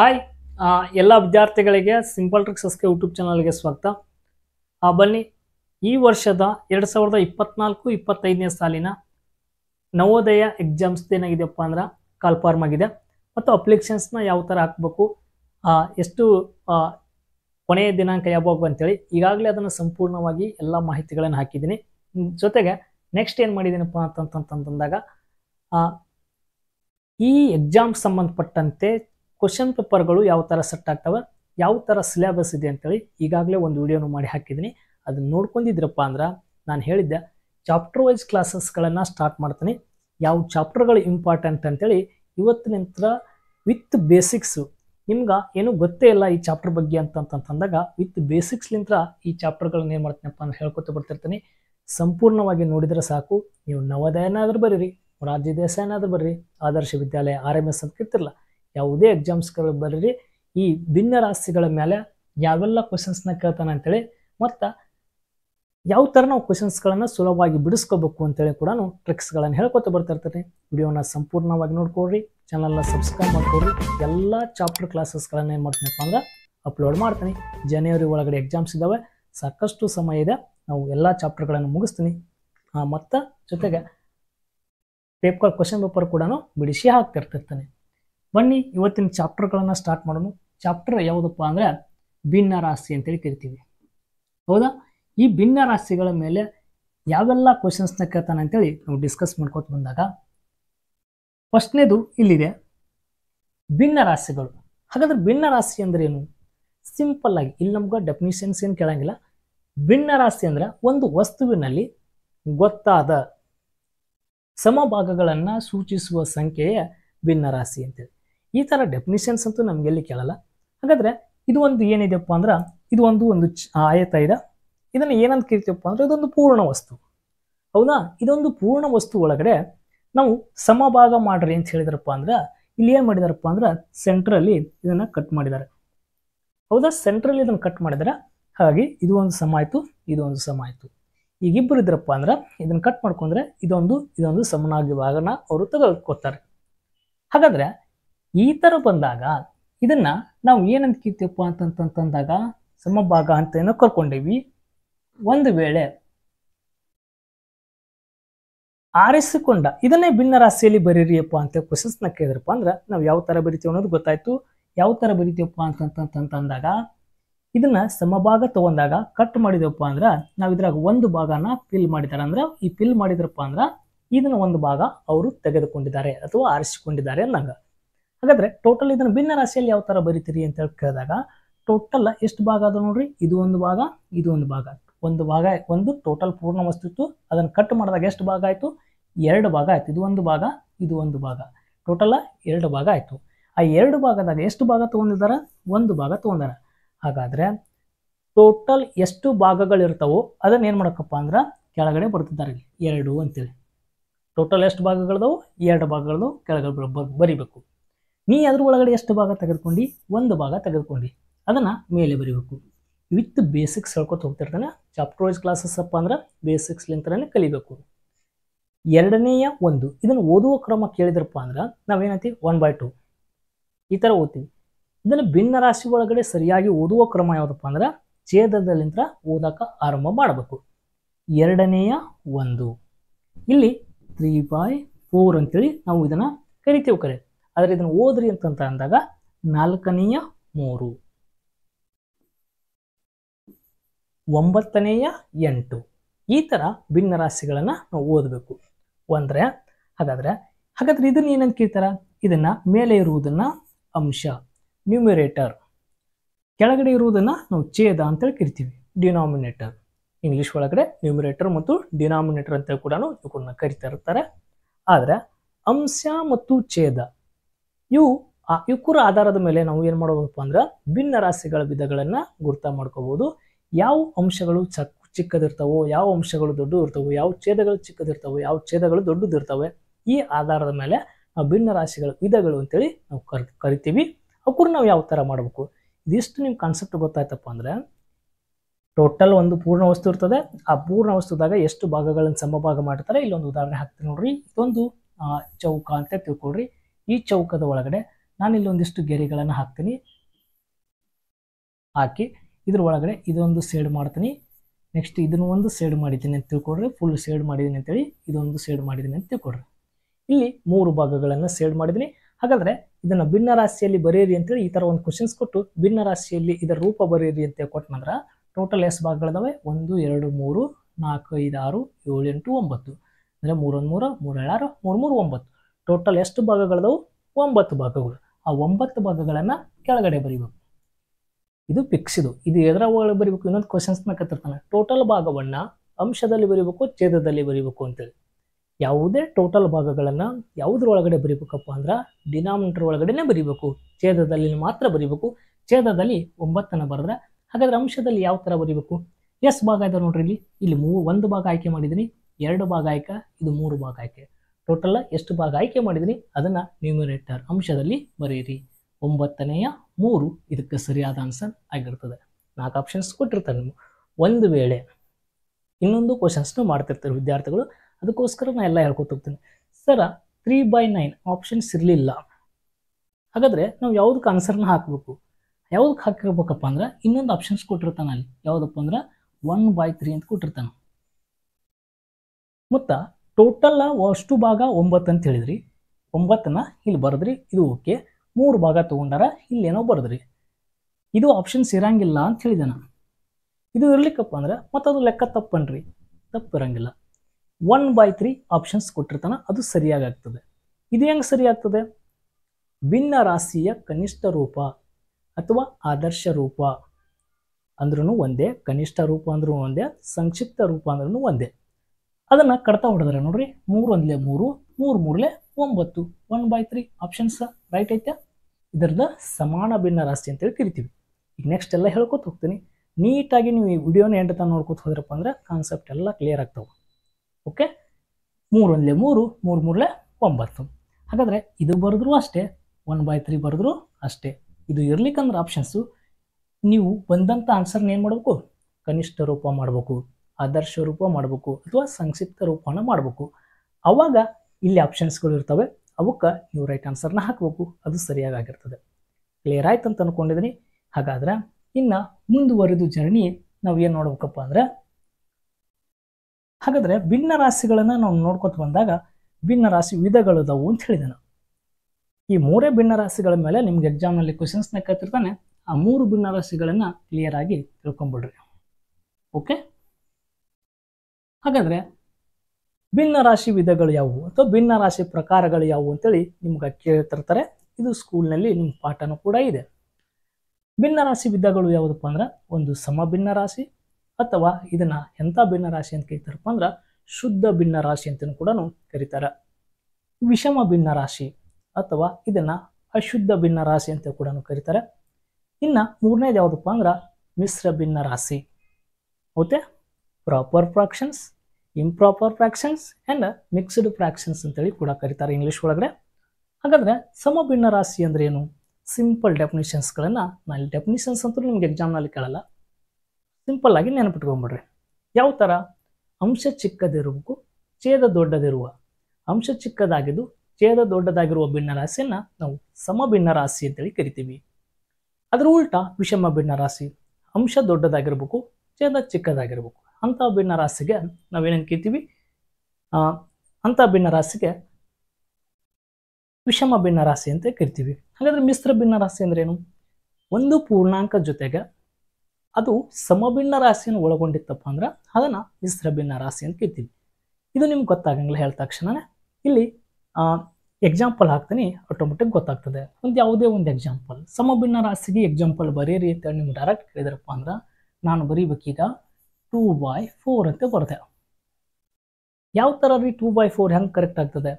hi ಎಲ್ಲ ವಿದ್ಯಾರ್ಥಿಗಳಿಗೆ simple tricks YouTube ಚಾನಲ್ಗೆ ಸ್ವಾಗತ ಬನ್ನಿ ಈ ವರ್ಷದ ಎರಡು ಸಾವಿರದ ಇಪ್ಪತ್ನಾಲ್ಕು ಇಪ್ಪತ್ತೈದನೇ ಸಾಲಿನ ನವೋದಯ ಎಕ್ಸಾಮ್ಸ್ ಏನಾಗಿದೆಯಪ್ಪ ಅಂದ್ರೆ ಫಾರ್ಮ್ ಆಗಿದೆ ಮತ್ತು ಅಪ್ಲಿಕೇಶನ್ಸ್ನ ಯಾವ ಥರ ಹಾಕಬೇಕು ಎಷ್ಟು ಕೊನೆಯ ದಿನಾಂಕ ಯಾವಾಗ ಅಂತೇಳಿ ಈಗಾಗಲೇ ಅದನ್ನು ಸಂಪೂರ್ಣವಾಗಿ ಎಲ್ಲ ಮಾಹಿತಿಗಳನ್ನು ಹಾಕಿದ್ದೀನಿ ಜೊತೆಗೆ ನೆಕ್ಸ್ಟ್ ಏನು ಮಾಡಿದ್ದೀನಪ್ಪ ಅಂತಂತಂತಂದಾಗ ಈ ಎಕ್ಸಾಮ್ ಸಂಬಂಧಪಟ್ಟಂತೆ ಕ್ವಶನ್ ಪೇಪರ್ಗಳು ಯಾವ ಥರ ಸೆಟ್ ಆಗ್ತವೆ ಯಾವ ಥರ ಸಿಲೆಬಸ್ ಇದೆ ಅಂತೇಳಿ ಈಗಾಗಲೇ ಒಂದು ವಿಡಿಯೋನು ಮಾಡಿ ಹಾಕಿದ್ದೀನಿ ಅದನ್ನು ನೋಡ್ಕೊಂಡಿದ್ರಪ್ಪ ಅಂದ್ರೆ ನಾನು ಹೇಳಿದ್ದೆ ಚಾಪ್ಟರ್ ವೈಸ್ ಕ್ಲಾಸಸ್ಗಳನ್ನು ಸ್ಟಾರ್ಟ್ ಮಾಡ್ತೀನಿ ಯಾವ ಚಾಪ್ಟರ್ಗಳು ಇಂಪಾರ್ಟೆಂಟ್ ಅಂತೇಳಿ ಇವತ್ತಿನಂತರ ವಿತ್ ಬೇಸಿಕ್ಸು ನಿಮ್ಗೆ ಏನೂ ಗೊತ್ತೇ ಇಲ್ಲ ಈ ಚಾಪ್ಟರ್ ಬಗ್ಗೆ ಅಂತಂತಂದಾಗ ವಿತ್ ಬೇಸಿಕ್ಸ್ಲಿಂತ ಈ ಚಾಪ್ಟರ್ಗಳನ್ನ ಏನು ಮಾಡ್ತೀನಪ್ಪ ಅಂತ ಹೇಳ್ಕೊತ ಬರ್ತಿರ್ತೀನಿ ಸಂಪೂರ್ಣವಾಗಿ ನೋಡಿದರೆ ಸಾಕು ನೀವು ನವೋದಯನಾದ್ರೂ ಬರೀರಿ ರಾಜ್ಯ ಏನಾದರೂ ಬರ್ರಿ Adarsha Vidyalaya R M S ಅಂತ ಇರ್ತಿರಲ್ಲ ಯಾವುದೇ ಎಕ್ಸಾಮ್ಸ್ಗಳು ಬರ್ರಿ ಈ ಭಿನ್ನ ರಾಶಿಗಳ ಮೇಲೆ ಯಾವೆಲ್ಲ ಕ್ವಶನ್ಸ್ನ ಕೇಳ್ತಾನೆ ಅಂತೇಳಿ ಮತ್ತು ಯಾವ ಥರ ನಾವು ಕ್ವಶನ್ಸ್ಗಳನ್ನು ಸುಲಭವಾಗಿ ಬಿಡಿಸ್ಕೋಬೇಕು ಅಂತೇಳಿ ಕೂಡ ಟ್ರಿಕ್ಸ್ಗಳನ್ನು ಹೇಳ್ಕೊತ ಬರ್ತಾ ಇರ್ತಾರೆ ವಿಡಿಯೋನ ಸಂಪೂರ್ಣವಾಗಿ ನೋಡ್ಕೊಳ್ರಿ ಚಾನಲ್ನ ಸಬ್ಸ್ಕ್ರೈಬ್ ಮಾಡ್ಕೊಳ್ರಿ ಎಲ್ಲ ಚಾಪ್ಟರ್ ಕ್ಲಾಸಸ್ಗಳನ್ನು ಏನು ಮಾಡ್ತೀನಪ್ಪ ಅಂದ್ರೆ ಅಪ್ಲೋಡ್ ಮಾಡ್ತೀನಿ ಜನವರಿ ಒಳಗಡೆ ಎಕ್ಸಾಮ್ಸ್ ಇದ್ದಾವೆ ಸಾಕಷ್ಟು ಸಮಯ ಇದೆ ನಾವು ಎಲ್ಲ ಚಾಪ್ಟರ್ಗಳನ್ನು ಮುಗಿಸ್ತೀನಿ ಮತ್ತು ಜೊತೆಗೆ ಪೇಪರ್ ಕ್ವಶನ್ ಪೇಪರ್ ಕೂಡ ಬಿಡಿಸಿ ಹಾಕ್ತಿರ್ತಿರ್ತಾನೆ ಬನ್ನಿ ಇವತ್ತಿನ ಚಾಪ್ಟರ್ಗಳನ್ನು ಸ್ಟಾರ್ಟ್ ಮಾಡೋಣ ಚಾಪ್ಟರ್ ಯಾವುದಪ್ಪ ಅಂದರೆ ಭಿನ್ನ ರಾಶಿ ಅಂತೇಳಿ ಕರಿತೀವಿ ಹೌದಾ ಈ ಭಿನ್ನ ರಾಶಿಗಳ ಮೇಲೆ ಯಾವೆಲ್ಲ ಕ್ವಶನ್ಸ್ನ ಕೇಳ್ತಾನೆ ಅಂತೇಳಿ ನಾವು ಡಿಸ್ಕಸ್ ಮಾಡ್ಕೋತ ಬಂದಾಗ ಫಸ್ಟ್ನೇದು ಇಲ್ಲಿದೆ ಭಿನ್ನ ರಾಶಿಗಳು ಹಾಗಾದ್ರೆ ಭಿನ್ನ ರಾಶಿ ಅಂದ್ರೆ ಏನು ಸಿಂಪಲ್ ಆಗಿ ಇಲ್ಲಿ ನಮ್ಗೆ ಡೆಫಿನಿಷನ್ಸ್ ಏನು ಕೇಳಂಗಿಲ್ಲ ಭಿನ್ನ ರಾಶಿ ಅಂದ್ರೆ ಒಂದು ವಸ್ತುವಿನಲ್ಲಿ ಗೊತ್ತಾದ ಸಮಭಾಗಗಳನ್ನು ಸೂಚಿಸುವ ಸಂಖ್ಯೆಯೇ ಭಿನ್ನ ರಾಶಿ ಅಂತೇಳಿ ಈ ಥರ ಡೆಫಿನಿಷನ್ಸ್ ಅಂತೂ ನಮಗೆಲ್ಲಿ ಕೇಳಲ್ಲ ಹಾಗಾದ್ರೆ ಇದು ಒಂದು ಏನಿದೆಯಪ್ಪ ಅಂದ್ರೆ ಇದು ಒಂದು ಒಂದು ಆಯತ ಇದೆ ಇದನ್ನು ಏನಂತ ಕರಿತೀವಪ್ಪ ಅಂದ್ರೆ ಇದೊಂದು ಪೂರ್ಣ ವಸ್ತು ಹೌದಾ ಇದೊಂದು ಪೂರ್ಣ ವಸ್ತು ಒಳಗಡೆ ನಾವು ಸಮಭಾಗ ಮಾಡ್ರಿ ಅಂತ ಹೇಳಿದಾರಪ್ಪ ಅಂದ್ರೆ ಇಲ್ಲಿ ಏನು ಮಾಡಿದಾರಪ್ಪ ಅಂದ್ರೆ ಸೆಂಟ್ರಲ್ಲಿ ಇದನ್ನ ಕಟ್ ಮಾಡಿದ್ದಾರೆ ಹೌದಾ ಸೆಂಟ್ರಲ್ಲಿ ಇದನ್ನ ಕಟ್ ಮಾಡಿದರೆ ಹಾಗಾಗಿ ಇದು ಒಂದು ಸಮ ಆಯಿತು ಇದು ಒಂದು ಸಮ ಆಯಿತು ಈಗಿಬ್ಬರು ಇದ್ರಪ್ಪ ಅಂದ್ರೆ ಇದನ್ನ ಕಟ್ ಮಾಡ್ಕೊಂಡ್ರೆ ಇದೊಂದು ಇದೊಂದು ಸಮನಾಗಿ ಭಾಗನ ಅವರು ತಗೊಳ್ಕೊತಾರೆ ಹಾಗಾದ್ರೆ ಈ ತರ ಬಂದಾಗ ಇದನ್ನ ನಾವು ಏನಂತ ಕಿತ್ತೀವಪ್ಪ ಅಂತಂತಂದಾಗ ಸಮಭಾಗ ಅಂತ ಏನೋ ಕರ್ಕೊಂಡೇವಿ ಒಂದು ವೇಳೆ ಆರಿಸಿಕೊಂಡ ಇದನ್ನೇ ಭಿನ್ನ ರಾಶಿಯಲ್ಲಿ ಬರೀರಿಯಪ್ಪ ಅಂತ ನ ಕೇಳಿದ್ರಪ್ಪ ಅಂದ್ರೆ ನಾವು ಯಾವ ತರ ಬರಿತೀವಿ ಅನ್ನೋದು ಗೊತ್ತಾಯ್ತು ಯಾವ ತರ ಬರಿತೀವಪ್ಪ ಅಂತಂತಂತಂದಾಗ ಇದನ್ನ ಸಮಭಾಗ ತಗೊಂಡಾಗ ಕಟ್ ಮಾಡಿದವಪ್ಪ ಅಂದ್ರೆ ನಾವು ಇದ್ರಾಗ ಒಂದು ಭಾಗನ ಫಿಲ್ ಮಾಡಿದಾರ ಅಂದ್ರೆ ಈ ಫಿಲ್ ಮಾಡಿದ್ರಪ್ಪ ಅಂದ್ರೆ ಇದನ್ನ ಒಂದು ಭಾಗ ಅವರು ತೆಗೆದುಕೊಂಡಿದ್ದಾರೆ ಅಥವಾ ಆರಿಸಿಕೊಂಡಿದ್ದಾರೆ ಅನ್ನಂಗ ಹಾಗಾದ್ರೆ ಟೋಟಲ್ ಇದನ್ನು ಭಿನ್ನ ರಾಶಿಯಲ್ಲಿ ಯಾವ ತರ ಬರೀತೀರಿ ಅಂತ ಹೇಳಿ ಕೇಳಿದಾಗ ಟೋಟಲ್ ಎಷ್ಟು ಭಾಗ ಅದು ನೋಡ್ರಿ ಇದು ಒಂದು ಭಾಗ ಇದು ಒಂದು ಭಾಗ ಒಂದು ಭಾಗ ಒಂದು ಟೋಟಲ್ ಪೂರ್ಣ ವಸ್ತು ಇತ್ತು ಅದನ್ನು ಕಟ್ ಮಾಡಿದಾಗ ಎಷ್ಟು ಭಾಗ ಆಯಿತು ಎರಡು ಭಾಗ ಆಯ್ತು ಇದು ಒಂದು ಭಾಗ ಇದು ಒಂದು ಭಾಗ ಟೋಟಲ್ ಎರಡು ಭಾಗ ಆಯಿತು ಆ ಎರಡು ಭಾಗದಾಗ ಎಷ್ಟು ಭಾಗ ತೊಗೊಂಡಿದ್ದಾರೆ ಒಂದು ಭಾಗ ತೊಗೊಂಡಾರ ಹಾಗಾದ್ರೆ ಟೋಟಲ್ ಎಷ್ಟು ಭಾಗಗಳಿರ್ತಾವೋ ಅದನ್ನ ಏನು ಮಾಡೋಕ್ಕಪ್ಪ ಅಂದ್ರೆ ಕೆಳಗಡೆ ಬರ್ತಿದ್ದಾರೆ ಎರಡು ಅಂತೇಳಿ ಟೋಟಲ್ ಎಷ್ಟು ಭಾಗಗಳದವು ಎರಡು ಭಾಗಗಳದು ಕೆಳಗಡೆ ಬರೀಬೇಕು ನೀ ಅದ್ರ ಒಳಗಡೆ ಎಷ್ಟು ಭಾಗ ತೆಗೆದುಕೊಂಡು ಒಂದು ಭಾಗ ತೆಗೆದುಕೊಂಡು ಅದನ್ನು ಮೇಲೆ ಬರಿಬೇಕು ವಿತ್ ಬೇಸಿಕ್ಸ್ ಹೇಳ್ಕೊತ ಹೋಗ್ತಿರ್ತಾನೆ ಚಾಪ್ಟರ್ ವೈಸ್ ಕ್ಲಾಸಸ್ ಅಪ್ಪ ಅಂದ್ರೆ ಬೇಸಿಕ್ಸ್ ಲಿಂತ್ರನೇ ಕಲಿಬೇಕು ಎರಡನೆಯ ಒಂದು ಇದನ್ನು ಓದುವ ಕ್ರಮ ಕೇಳಿದ್ರಪ್ಪ ಅಂದ್ರೆ ನಾವೇನಂತೀವಿ ಒನ್ ಬೈ ಟು ಈ ಥರ ಓದ್ತೀವಿ ಇದನ್ನು ಭಿನ್ನ ರಾಶಿ ಒಳಗಡೆ ಸರಿಯಾಗಿ ಓದುವ ಕ್ರಮ ಯಾವುದಪ್ಪ ಅಂದ್ರೆ ಛೇದದಲ್ಲಿಂತ್ರ ಓದಕ್ಕೆ ಆರಂಭ ಮಾಡಬೇಕು ಎರಡನೆಯ ಒಂದು ಇಲ್ಲಿ ತ್ರೀ ಬೈ ಫೋರ್ ಅಂತೇಳಿ ನಾವು ಇದನ್ನು ಕರಿತೀವಿ ಕರೆ ಆದರೆ ಇದನ್ನು ಓದ್ರಿ ಅಂತಂತ ಅಂದಾಗ ನಾಲ್ಕನೆಯ ಮೂರು ಒಂಬತ್ತನೆಯ ಎಂಟು ಈ ಥರ ಭಿನ್ನ ರಾಶಿಗಳನ್ನ ನಾವು ಓದಬೇಕು ಅಂದರೆ ಹಾಗಾದ್ರೆ ಹಾಗಾದ್ರೆ ಇದನ್ನ ಏನಂತ ಕೇಳ್ತಾರ ಇದನ್ನ ಮೇಲೆ ಇರುವುದನ್ನ ಅಂಶ ನ್ಯೂಮಿರೇಟರ್ ಕೆಳಗಡೆ ಇರುವುದನ್ನ ನಾವು ಛೇದ ಅಂತೇಳಿ ಕರಿತೀವಿ ಡಿನಾಮಿನೇಟರ್ ಇಂಗ್ಲೀಷ್ ಒಳಗಡೆ ನ್ಯೂಮಿರೇಟರ್ ಮತ್ತು ಡಿನಾಮಿನೇಟರ್ ಅಂತೇಳಿ ಕೂಡ ಇವುಗಳನ್ನ ಕರಿತಾ ಇರ್ತಾರೆ ಆದ್ರೆ ಅಂಶ ಮತ್ತು ಛೇದ ಇವು ಇವಕ್ಕೂರ ಆಧಾರದ ಮೇಲೆ ನಾವು ಏನು ಮಾಡಬೇಕಪ್ಪ ಅಂದ್ರೆ ಭಿನ್ನ ರಾಶಿಗಳ ವಿಧಗಳನ್ನು ಗುರುತ ಮಾಡ್ಕೋಬಹುದು ಯಾವ ಅಂಶಗಳು ಚಕ್ ಚಿಕ್ಕದಿರ್ತಾವೋ ಯಾವ ಅಂಶಗಳು ದೊಡ್ಡದು ಇರ್ತವೋ ಯಾವ ಛೇದಗಳು ಚಿಕ್ಕದಿರ್ತಾವೋ ಯಾವ ಛೇದಗಳು ದೊಡ್ಡದಿರ್ತವೆ ಈ ಆಧಾರದ ಮೇಲೆ ನಾವು ಭಿನ್ನ ರಾಶಿಗಳ ವಿಧಗಳು ಅಂತೇಳಿ ನಾವು ಕರಿ ಕರಿತೀವಿ ಅವಕ್ಕೂ ನಾವು ಯಾವ ಥರ ಮಾಡಬೇಕು ಇದಿಷ್ಟು ನಿಮ್ಗೆ ಕಾನ್ಸೆಪ್ಟ್ ಗೊತ್ತಾಯ್ತಪ್ಪ ಅಂದರೆ ಟೋಟಲ್ ಒಂದು ಪೂರ್ಣ ವಸ್ತು ಇರ್ತದೆ ಆ ಪೂರ್ಣ ವಸ್ತುದಾಗ ಎಷ್ಟು ಭಾಗಗಳನ್ನು ಸಮಭಾಗ ಮಾಡ್ತಾರೆ ಇಲ್ಲೊಂದು ಉದಾಹರಣೆ ಹಾಕ್ತೀವಿ ನೋಡ್ರಿ ಇದೊಂದು ಚೌಕ ಅಂತ ತಿಳ್ಕೊಳ್ರಿ ಈ ಚೌಕದ ಒಳಗಡೆ ನಾನು ಒಂದಿಷ್ಟು ಗೆರೆಗಳನ್ನು ಹಾಕ್ತೀನಿ ಹಾಕಿ ಇದ್ರ ಒಳಗಡೆ ಇದೊಂದು ಸೇಡ್ ಮಾಡ್ತೀನಿ ನೆಕ್ಸ್ಟ್ ಇದನ್ನು ಒಂದು ಸೇಡ್ ಮಾಡಿದ್ದೀನಿ ಅಂತ ತಿಳ್ಕೊಡ್ರಿ ಫುಲ್ ಸೇಡ್ ಮಾಡಿದ್ದೀನಿ ಅಂತೇಳಿ ಇದೊಂದು ಸೇಡ್ ಮಾಡಿದ್ದೀನಿ ಅಂತ ತಿಳ್ಕೊಡ್ರಿ ಇಲ್ಲಿ ಮೂರು ಭಾಗಗಳನ್ನು ಸೇಡ್ ಮಾಡಿದ್ದೀನಿ ಹಾಗಾದರೆ ಇದನ್ನು ಭಿನ್ನ ರಾಶಿಯಲ್ಲಿ ಬರೆಯಿರಿ ಅಂತೇಳಿ ಈ ಥರ ಒಂದು ಕ್ವಶನ್ಸ್ ಕೊಟ್ಟು ಭಿನ್ನ ರಾಶಿಯಲ್ಲಿ ಇದರ ರೂಪ ಬರೆಯಿರಿ ಅಂತ ಕೊಟ್ಟ ಟೋಟಲ್ ಎಷ್ಟು ಭಾಗಗಳಿದಾವೆ ಒಂದು ಎರಡು ಮೂರು ನಾಲ್ಕು ಐದು ಆರು ಏಳು ಎಂಟು ಒಂಬತ್ತು ಅಂದರೆ ಮೂರೊಂದು ಮೂರು ಆರು ಮೂರು ಮೂರು ಒಂಬತ್ತು ಟೋಟಲ್ ಎಷ್ಟು ಭಾಗಗಳದವು ಒಂಬತ್ತು ಭಾಗಗಳು ಆ ಒಂಬತ್ತು ಭಾಗಗಳನ್ನು ಕೆಳಗಡೆ ಬರೀಬೇಕು ಇದು ಫಿಕ್ಸ್ ಇದು ಎದುರ ಒಳಗೆ ಬರೀಬೇಕು ಇನ್ನೊಂದು ಕ್ವಶನ್ಸ್ನ ಕತ್ತಿರ್ತಾನೆ ಟೋಟಲ್ ಭಾಗವನ್ನು ಅಂಶದಲ್ಲಿ ಬರೀಬೇಕು ಛೇದದಲ್ಲಿ ಬರೀಬೇಕು ಅಂತೇಳಿ ಯಾವುದೇ ಟೋಟಲ್ ಭಾಗಗಳನ್ನು ಒಳಗಡೆ ಬರೀಬೇಕಪ್ಪ ಅಂದ್ರೆ ಡಿನಾಮಿನೇಟರ್ ಒಳಗಡೆನೇ ಬರೀಬೇಕು ಛೇದದಲ್ಲಿ ಮಾತ್ರ ಬರೀಬೇಕು ಛೇದದಲ್ಲಿ ಒಂಬತ್ತನ್ನು ಬರೆದ್ರೆ ಹಾಗಾದ್ರೆ ಅಂಶದಲ್ಲಿ ಯಾವ ಥರ ಬರೀಬೇಕು ಎಸ್ ಭಾಗ ಇದೆ ನೋಡ್ರಿ ಇಲ್ಲಿ ಇಲ್ಲಿ ಮೂ ಒಂದು ಭಾಗ ಆಯ್ಕೆ ಮಾಡಿದ್ದೀನಿ ಎರಡು ಭಾಗ ಆಯ್ಕೆ ಇದು ಮೂರು ಭಾಗ ಆಯ್ಕೆ ಟೋಟಲ್ ಎಷ್ಟು ಭಾಗ ಆಯ್ಕೆ ಮಾಡಿದ್ರಿ ಅದನ್ನ ನ್ಯೂಮಿನೇಟರ್ ಅಂಶದಲ್ಲಿ ಬರೆಯಿರಿ ಒಂಬತ್ತನೆಯ ಮೂರು ಇದಕ್ಕೆ ಸರಿಯಾದ ಆನ್ಸರ್ ಆಗಿರ್ತದೆ ನಾಲ್ಕು ಆಪ್ಷನ್ಸ್ ಕೊಟ್ಟಿರ್ತಾರೆ ನೀವು ಒಂದು ವೇಳೆ ಇನ್ನೊಂದು ಕ್ವಶನ್ಸ್ನ ಮಾಡ್ತಿರ್ತಾರೆ ವಿದ್ಯಾರ್ಥಿಗಳು ಅದಕ್ಕೋಸ್ಕರ ನಾನು ಎಲ್ಲ ಹೇಳ್ಕೊತ ಹೋಗ್ತೀನಿ ಸರ ತ್ರೀ ಬೈ ನೈನ್ ಆಪ್ಷನ್ಸ್ ಇರಲಿಲ್ಲ ಹಾಗಾದರೆ ನಾವು ಯಾವುದಕ್ಕೆ ಆನ್ಸರ್ನ ಹಾಕಬೇಕು ಯಾವುದಕ್ಕೆ ಹಾಕಿರ್ಬೇಕಪ್ಪ ಅಂದ್ರೆ ಇನ್ನೊಂದು ಆಪ್ಷನ್ಸ್ ಕೊಟ್ಟಿರ್ತಾನೆ ಅಲ್ಲಿ ಯಾವುದಪ್ಪ ಅಂದ್ರೆ ಒನ್ ಬೈ ತ್ರೀ ಅಂತ ಕೊಟ್ಟಿರ್ತಾನೆ ಮತ್ತು ಟೋಟಲ್ ಅಷ್ಟು ಭಾಗ ಒಂಬತ್ತು ಅಂತ ಹೇಳಿದ್ರಿ ಒಂಬತ್ತನ್ನು ಇಲ್ಲಿ ಬರೆದ್ರಿ ಇದು ಓಕೆ ಮೂರು ಭಾಗ ತೊಗೊಂಡಾರ ಇಲ್ಲೇನೋ ಬರೆದ್ರಿ ಇದು ಆಪ್ಷನ್ಸ್ ಇರಂಗಿಲ್ಲ ಅಂತ ಹೇಳಿದೆ ನಾನು ಇದು ಇರ್ಲಿಕ್ಕಪ್ಪ ಅಂದ್ರೆ ಅದು ಲೆಕ್ಕ ತಪ್ಪನ್ರಿ ತಪ್ಪು ಇರಂಗಿಲ್ಲ ಒನ್ ಬೈ ತ್ರೀ ಆಪ್ಷನ್ಸ್ ಕೊಟ್ಟಿರ್ತಾನೆ ಅದು ಆಗ್ತದೆ ಇದು ಹೆಂಗೆ ಸರಿಯಾಗ್ತದೆ ಭಿನ್ನ ರಾಶಿಯ ಕನಿಷ್ಠ ರೂಪ ಅಥವಾ ಆದರ್ಶ ರೂಪ ಅಂದ್ರೂ ಒಂದೇ ಕನಿಷ್ಠ ರೂಪ ಅಂದ್ರೂ ಒಂದೇ ಸಂಕ್ಷಿಪ್ತ ರೂಪ ಅಂದ್ರೂ ಒಂದೇ ಅದನ್ನು ಕಡ್ತಾ ಹೊಡೆದ್ರೆ ನೋಡ್ರಿ ಮೂರು ಅಂದಲೇ ಮೂರು ಮೂರು ಮೂರಲೇ ಒಂಬತ್ತು one by three options right ಐತೆ ಇದರದ ಸಮಾನ ಭಿನ್ನ ರಾಶಿ ಅಂತೇಳಿ ಕರಿತೀವಿ ಈಗ ನೆಕ್ಸ್ಟ್ ಎಲ್ಲ ಹೇಳ್ಕೊತ ಹೋಗ್ತೀನಿ ನೀಟಾಗಿ ನೀವು ಈ ವಿಡಿಯೋನ ಎಂಟು ತನಕ ನೋಡ್ಕೊತ ಹೋದ್ರಪ್ಪ ಅಂದ್ರೆ ಕಾನ್ಸೆಪ್ಟ್ ಎಲ್ಲ ಕ್ಲಿಯರ್ ಆಗ್ತಾವೆ ಓಕೆ ಮೂರು ಅಂದಲೇ ಮೂರು ಮೂರು ಮೂರಲೆ ಒಂಬತ್ತು ಹಾಗಾದರೆ ಇದು ಬರೆದ್ರೂ ಅಷ್ಟೇ ಒನ್ ಬೈ ತ್ರೀ ಬರೆದ್ರೂ ಅಷ್ಟೇ ಇದು ಇರ್ಲಿಕ್ಕಂದ್ರೆ ಆಪ್ಷನ್ಸು ನೀವು ಬಂದಂಥ ಆನ್ಸರ್ನ ಏನು ಮಾಡಬೇಕು ಕನಿಷ್ಠ ರೂಪ ಮಾಡಬೇಕು ಆದರ್ಶ ರೂಪ ಮಾಡಬೇಕು ಅಥವಾ ಸಂಕ್ಷಿಪ್ತ ರೂಪನ ಮಾಡಬೇಕು ಅವಾಗ ಇಲ್ಲಿ ಆಪ್ಷನ್ಸ್ಗಳು ಇರ್ತವೆ ಅವಕ್ಕೆ ನೀವು ರೈಟ್ ಆನ್ಸರ್ನ ಹಾಕಬೇಕು ಅದು ಸರಿಯಾಗಿ ಆಗಿರ್ತದೆ ಕ್ಲಿಯರ್ ಆಯ್ತು ಅಂತ ಅನ್ಕೊಂಡಿದ್ದೀನಿ ಹಾಗಾದ್ರೆ ಇನ್ನು ಮುಂದುವರೆದು ಜರ್ನಿ ನಾವು ಏನು ನೋಡ್ಬೇಕಪ್ಪ ಅಂದ್ರೆ ಹಾಗಾದ್ರೆ ಭಿನ್ನ ರಾಶಿಗಳನ್ನ ನಾವು ನೋಡ್ಕೊತ ಬಂದಾಗ ಭಿನ್ನ ರಾಶಿ ವಿಧಗಳಿದಾವು ಅಂತ ಹೇಳಿದೆ ನಾನು ಈ ಮೂರೇ ಭಿನ್ನ ರಾಶಿಗಳ ಮೇಲೆ ನಿಮ್ಗೆ ಎಕ್ಸಾಮ್ನಲ್ಲಿ ಕ್ವಶನ್ಸ್ನ ಕೇಳ್ತಿರ್ತಾನೆ ಆ ಮೂರು ಭಿನ್ನ ರಾಶಿಗಳನ್ನ ಕ್ಲಿಯರ್ ಆಗಿ ತಿಳ್ಕೊಂಬಿಡ್ರಿ ಓಕೆ ಹಾಗಾದ್ರೆ ಭಿನ್ನ ರಾಶಿ ವಿಧಗಳು ಯಾವುವು ಅಥವಾ ಭಿನ್ನ ರಾಶಿ ಪ್ರಕಾರಗಳು ಯಾವುವು ಅಂತೇಳಿ ನಿಮ್ಗೆ ಕೇಳ್ತಿರ್ತಾರೆ ಇದು ಸ್ಕೂಲ್ನಲ್ಲಿ ನಿಮ್ಮ ಪಾಠನೂ ಕೂಡ ಇದೆ ಭಿನ್ನ ರಾಶಿ ವಿಧಗಳು ಯಾವುದಪ್ಪ ಅಂದ್ರೆ ಒಂದು ಭಿನ್ನ ರಾಶಿ ಅಥವಾ ಇದನ್ನ ಎಂಥ ಭಿನ್ನ ರಾಶಿ ಅಂತ ಕರಿತಾರಪ್ಪ ಅಂದ್ರೆ ಶುದ್ಧ ಭಿನ್ನ ರಾಶಿ ಅಂತಲೂ ಕೂಡ ಕರೀತಾರೆ ವಿಷಮ ಭಿನ್ನ ರಾಶಿ ಅಥವಾ ಇದನ್ನ ಅಶುದ್ಧ ಭಿನ್ನ ರಾಶಿ ಅಂತ ಕೂಡ ಕರೀತಾರೆ ಇನ್ನು ಮೂರನೇದು ಯಾವುದಪ್ಪ ಅಂದ್ರೆ ಮಿಶ್ರ ಭಿನ್ನ ರಾಶಿ okay proper fractions improper fractions and mixed fractions ಅಂತೇಳಿ ಕೂಡ ಕರೀತಾರೆ ಇಂಗ್ಲೀಷ್ ಒಳಗಡೆ ಹಾಗಾದರೆ ಭಿನ್ನ ರಾಶಿ ಅಂದ್ರೆ ಏನು ಸಿಂಪಲ್ ಡೆಫಿನಿಷನ್ಸ್ಗಳನ್ನು ನಾನು ಡೆಫಿನಿಷನ್ಸ್ ಅಂತೂ ನಿಮ್ಗೆ ಎಕ್ಸಾಮ್ನಲ್ಲಿ ಕೇಳಲ್ಲ ಸಿಂಪಲ್ ಆಗಿ ನೆನಪಿಟ್ಕೊಂಬಿಡ್ರಿ ಯಾವ ಥರ ಅಂಶ ಚಿಕ್ಕದಿರಬೇಕು ಛೇದ ದೊಡ್ಡದಿರುವ ಅಂಶ ಚಿಕ್ಕದಾಗಿದ್ದು ಛೇದ ದೊಡ್ಡದಾಗಿರುವ ಭಿನ್ನ ರಾಶಿಯನ್ನು ನಾವು ಭಿನ್ನ ರಾಶಿ ಅಂತೇಳಿ ಕರಿತೀವಿ ಅದರ ಉಲ್ಟ ವಿಷಮ ಭಿನ್ನ ರಾಶಿ ಅಂಶ ದೊಡ್ಡದಾಗಿರ್ಬೇಕು ಛೇದ ಚಿಕ್ಕದಾಗಿರ್ಬೇಕು ಅಂಥ ಭಿನ್ನ ರಾಶಿಗೆ ನಾವೇನೇನು ಕೀತೀವಿ ಅಂಥ ಭಿನ್ನ ರಾಶಿಗೆ ವಿಷಮ ಭಿನ್ನ ರಾಶಿ ಅಂತ ಕರಿತೀವಿ ಹಾಗಾದ್ರೆ ಮಿಶ್ರ ಭಿನ್ನ ರಾಶಿ ಅಂದ್ರೇನು ಒಂದು ಪೂರ್ಣಾಂಕ ಜೊತೆಗೆ ಅದು ಸಮಭಿನ್ನ ರಾಶಿಯನ್ನು ಒಳಗೊಂಡಿತ್ತಪ್ಪ ಅಂದ್ರೆ ಅದನ್ನು ಮಿಶ್ರ ಭಿನ್ನ ರಾಶಿ ಅಂತ ಕರಿತೀವಿ ಇದು ನಿಮ್ಗೆ ಗೊತ್ತಾಗಂಗಿಲ್ಲ ಹೇಳಿದ ತಕ್ಷಣನೇ ಇಲ್ಲಿ ಎಕ್ಸಾಂಪಲ್ ಹಾಕ್ತೀನಿ ಆಟೋಮೆಟಿಕ್ ಗೊತ್ತಾಗ್ತದೆ ಒಂದು ಯಾವುದೇ ಒಂದು ಎಕ್ಸಾಂಪಲ್ ಸಮಭಿನ್ನ ರಾಶಿಗೆ ಎಕ್ಸಾಂಪಲ್ ಬರೀರಿ ಅಂತೇಳಿ ನಿಮ್ಗೆ ಡೈರೆಕ್ಟ್ ಕೇಳಿದ್ರಪ್ಪ ಅಂದ್ರೆ ನಾನು ಬರೀಬೇಕೀಗ ಟೂ ಬೈ ಫೋರ್ ಅಂತ ಬರುತ್ತೆ ಯಾವ ಥರ ರೀ ಟೂ ಬೈ ಫೋರ್ ಹೆಂಗೆ ಕರೆಕ್ಟ್ ಆಗ್ತದೆ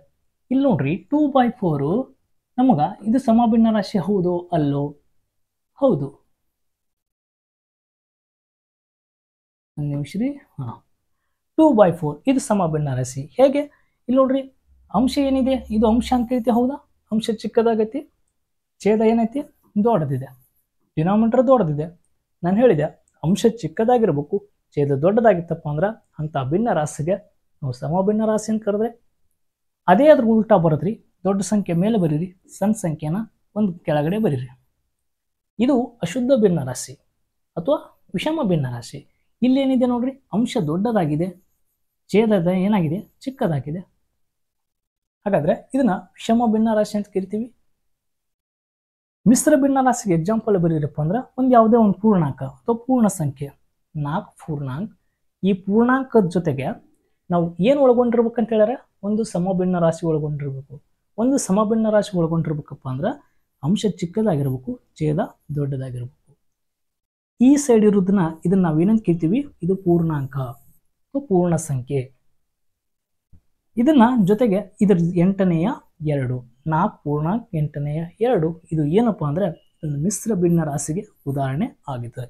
ಇಲ್ಲಿ ನೋಡ್ರಿ ಟೂ ಬೈ ಫೋರು ನಮಗೆ ಇದು ಸಮಭಿನ್ನ ರಾಶಿ ಹೌದು ಅಲ್ಲೋ ಹೌದು ಒಂದು ನಿಮಿಷ ರೀ ಹಾಂ ಟೂ ಬೈ ಫೋರ್ ಇದು ಸಮಭಿನ್ನ ರಾಶಿ ಹೇಗೆ ಇಲ್ಲಿ ನೋಡ್ರಿ ಅಂಶ ಏನಿದೆ ಇದು ಅಂಶ ಅಂತ ಐತಿ ಹೌದಾ ಅಂಶ ಚಿಕ್ಕದಾಗೈತಿ ಛೇದ ಏನೈತಿ ದೊಡ್ಡದಿದೆ ಡಿನಾಮಿನೇಟರ್ ದೊಡ್ಡದಿದೆ ನಾನು ಹೇಳಿದೆ ಅಂಶ ಚಿಕ್ಕದಾಗಿರ್ಬೇಕು ಛೇದ ದೊಡ್ಡದಾಗಿತ್ತಪ್ಪ ಅಂದ್ರೆ ಅಂಥ ಭಿನ್ನ ರಾಶಿಗೆ ನಾವು ಭಿನ್ನ ರಾಶಿ ಅಂತ ಕರೆದ್ರೆ ಅದೇ ಅದ್ರ ಉಲ್ಟಾ ಬರದ್ರಿ ದೊಡ್ಡ ಸಂಖ್ಯೆ ಮೇಲೆ ಬರೀರಿ ಸಣ್ಣ ಸಂಖ್ಯೆನ ಒಂದು ಕೆಳಗಡೆ ಬರೀರಿ ಇದು ಅಶುದ್ಧ ಭಿನ್ನ ರಾಶಿ ಅಥವಾ ವಿಷಮ ಭಿನ್ನ ರಾಶಿ ಇಲ್ಲೇನಿದೆ ನೋಡ್ರಿ ಅಂಶ ದೊಡ್ಡದಾಗಿದೆ ಛೇದದ ಏನಾಗಿದೆ ಚಿಕ್ಕದಾಗಿದೆ ಹಾಗಾದ್ರೆ ಇದನ್ನ ವಿಷಮ ಭಿನ್ನ ರಾಶಿ ಅಂತ ಕರಿತೀವಿ ಮಿಶ್ರ ಭಿನ್ನ ರಾಶಿಗೆ ಎಕ್ಸಾಂಪಲ್ ಬರೀರಪ್ಪ ಅಂದ್ರೆ ಒಂದು ಯಾವುದೇ ಒಂದು ಪೂರ್ಣಾಂಕ ಅಥವಾ ಪೂರ್ಣ ಸಂಖ್ಯೆ ನಾಲ್ಕು ಪೂರ್ಣಾಂಕ ಈ ಪೂರ್ಣಾಂಕದ ಜೊತೆಗೆ ನಾವು ಏನು ಒಳಗೊಂಡಿರ್ಬೇಕಂತ ಹೇಳಿದ್ರೆ ಒಂದು ಸಮಭಿನ್ನ ರಾಶಿ ಒಳಗೊಂಡಿರ್ಬೇಕು ಒಂದು ಸಮಭಿನ್ನ ರಾಶಿ ಒಳಗೊಂಡಿರ್ಬೇಕಪ್ಪ ಅಂದ್ರೆ ಅಂಶ ಚಿಕ್ಕದಾಗಿರ್ಬೇಕು ಛೇದ ದೊಡ್ಡದಾಗಿರ್ಬೇಕು ಈ ಸೈಡ್ ಇರೋದನ್ನ ಇದನ್ನ ಏನಂತ ಕೇಳ್ತೀವಿ ಇದು ಪೂರ್ಣಾಂಕ ಪೂರ್ಣ ಸಂಖ್ಯೆ ಇದನ್ನ ಜೊತೆಗೆ ಇದರ ಎಂಟನೆಯ ಎರಡು ನಾಲ್ಕು ಪೂರ್ಣಾಂಕ ಎಂಟನೆಯ ಎರಡು ಇದು ಏನಪ್ಪಾ ಅಂದ್ರೆ ಒಂದು ಮಿಶ್ರ ಭಿನ್ನ ರಾಶಿಗೆ ಉದಾಹರಣೆ ಆಗಿದೆ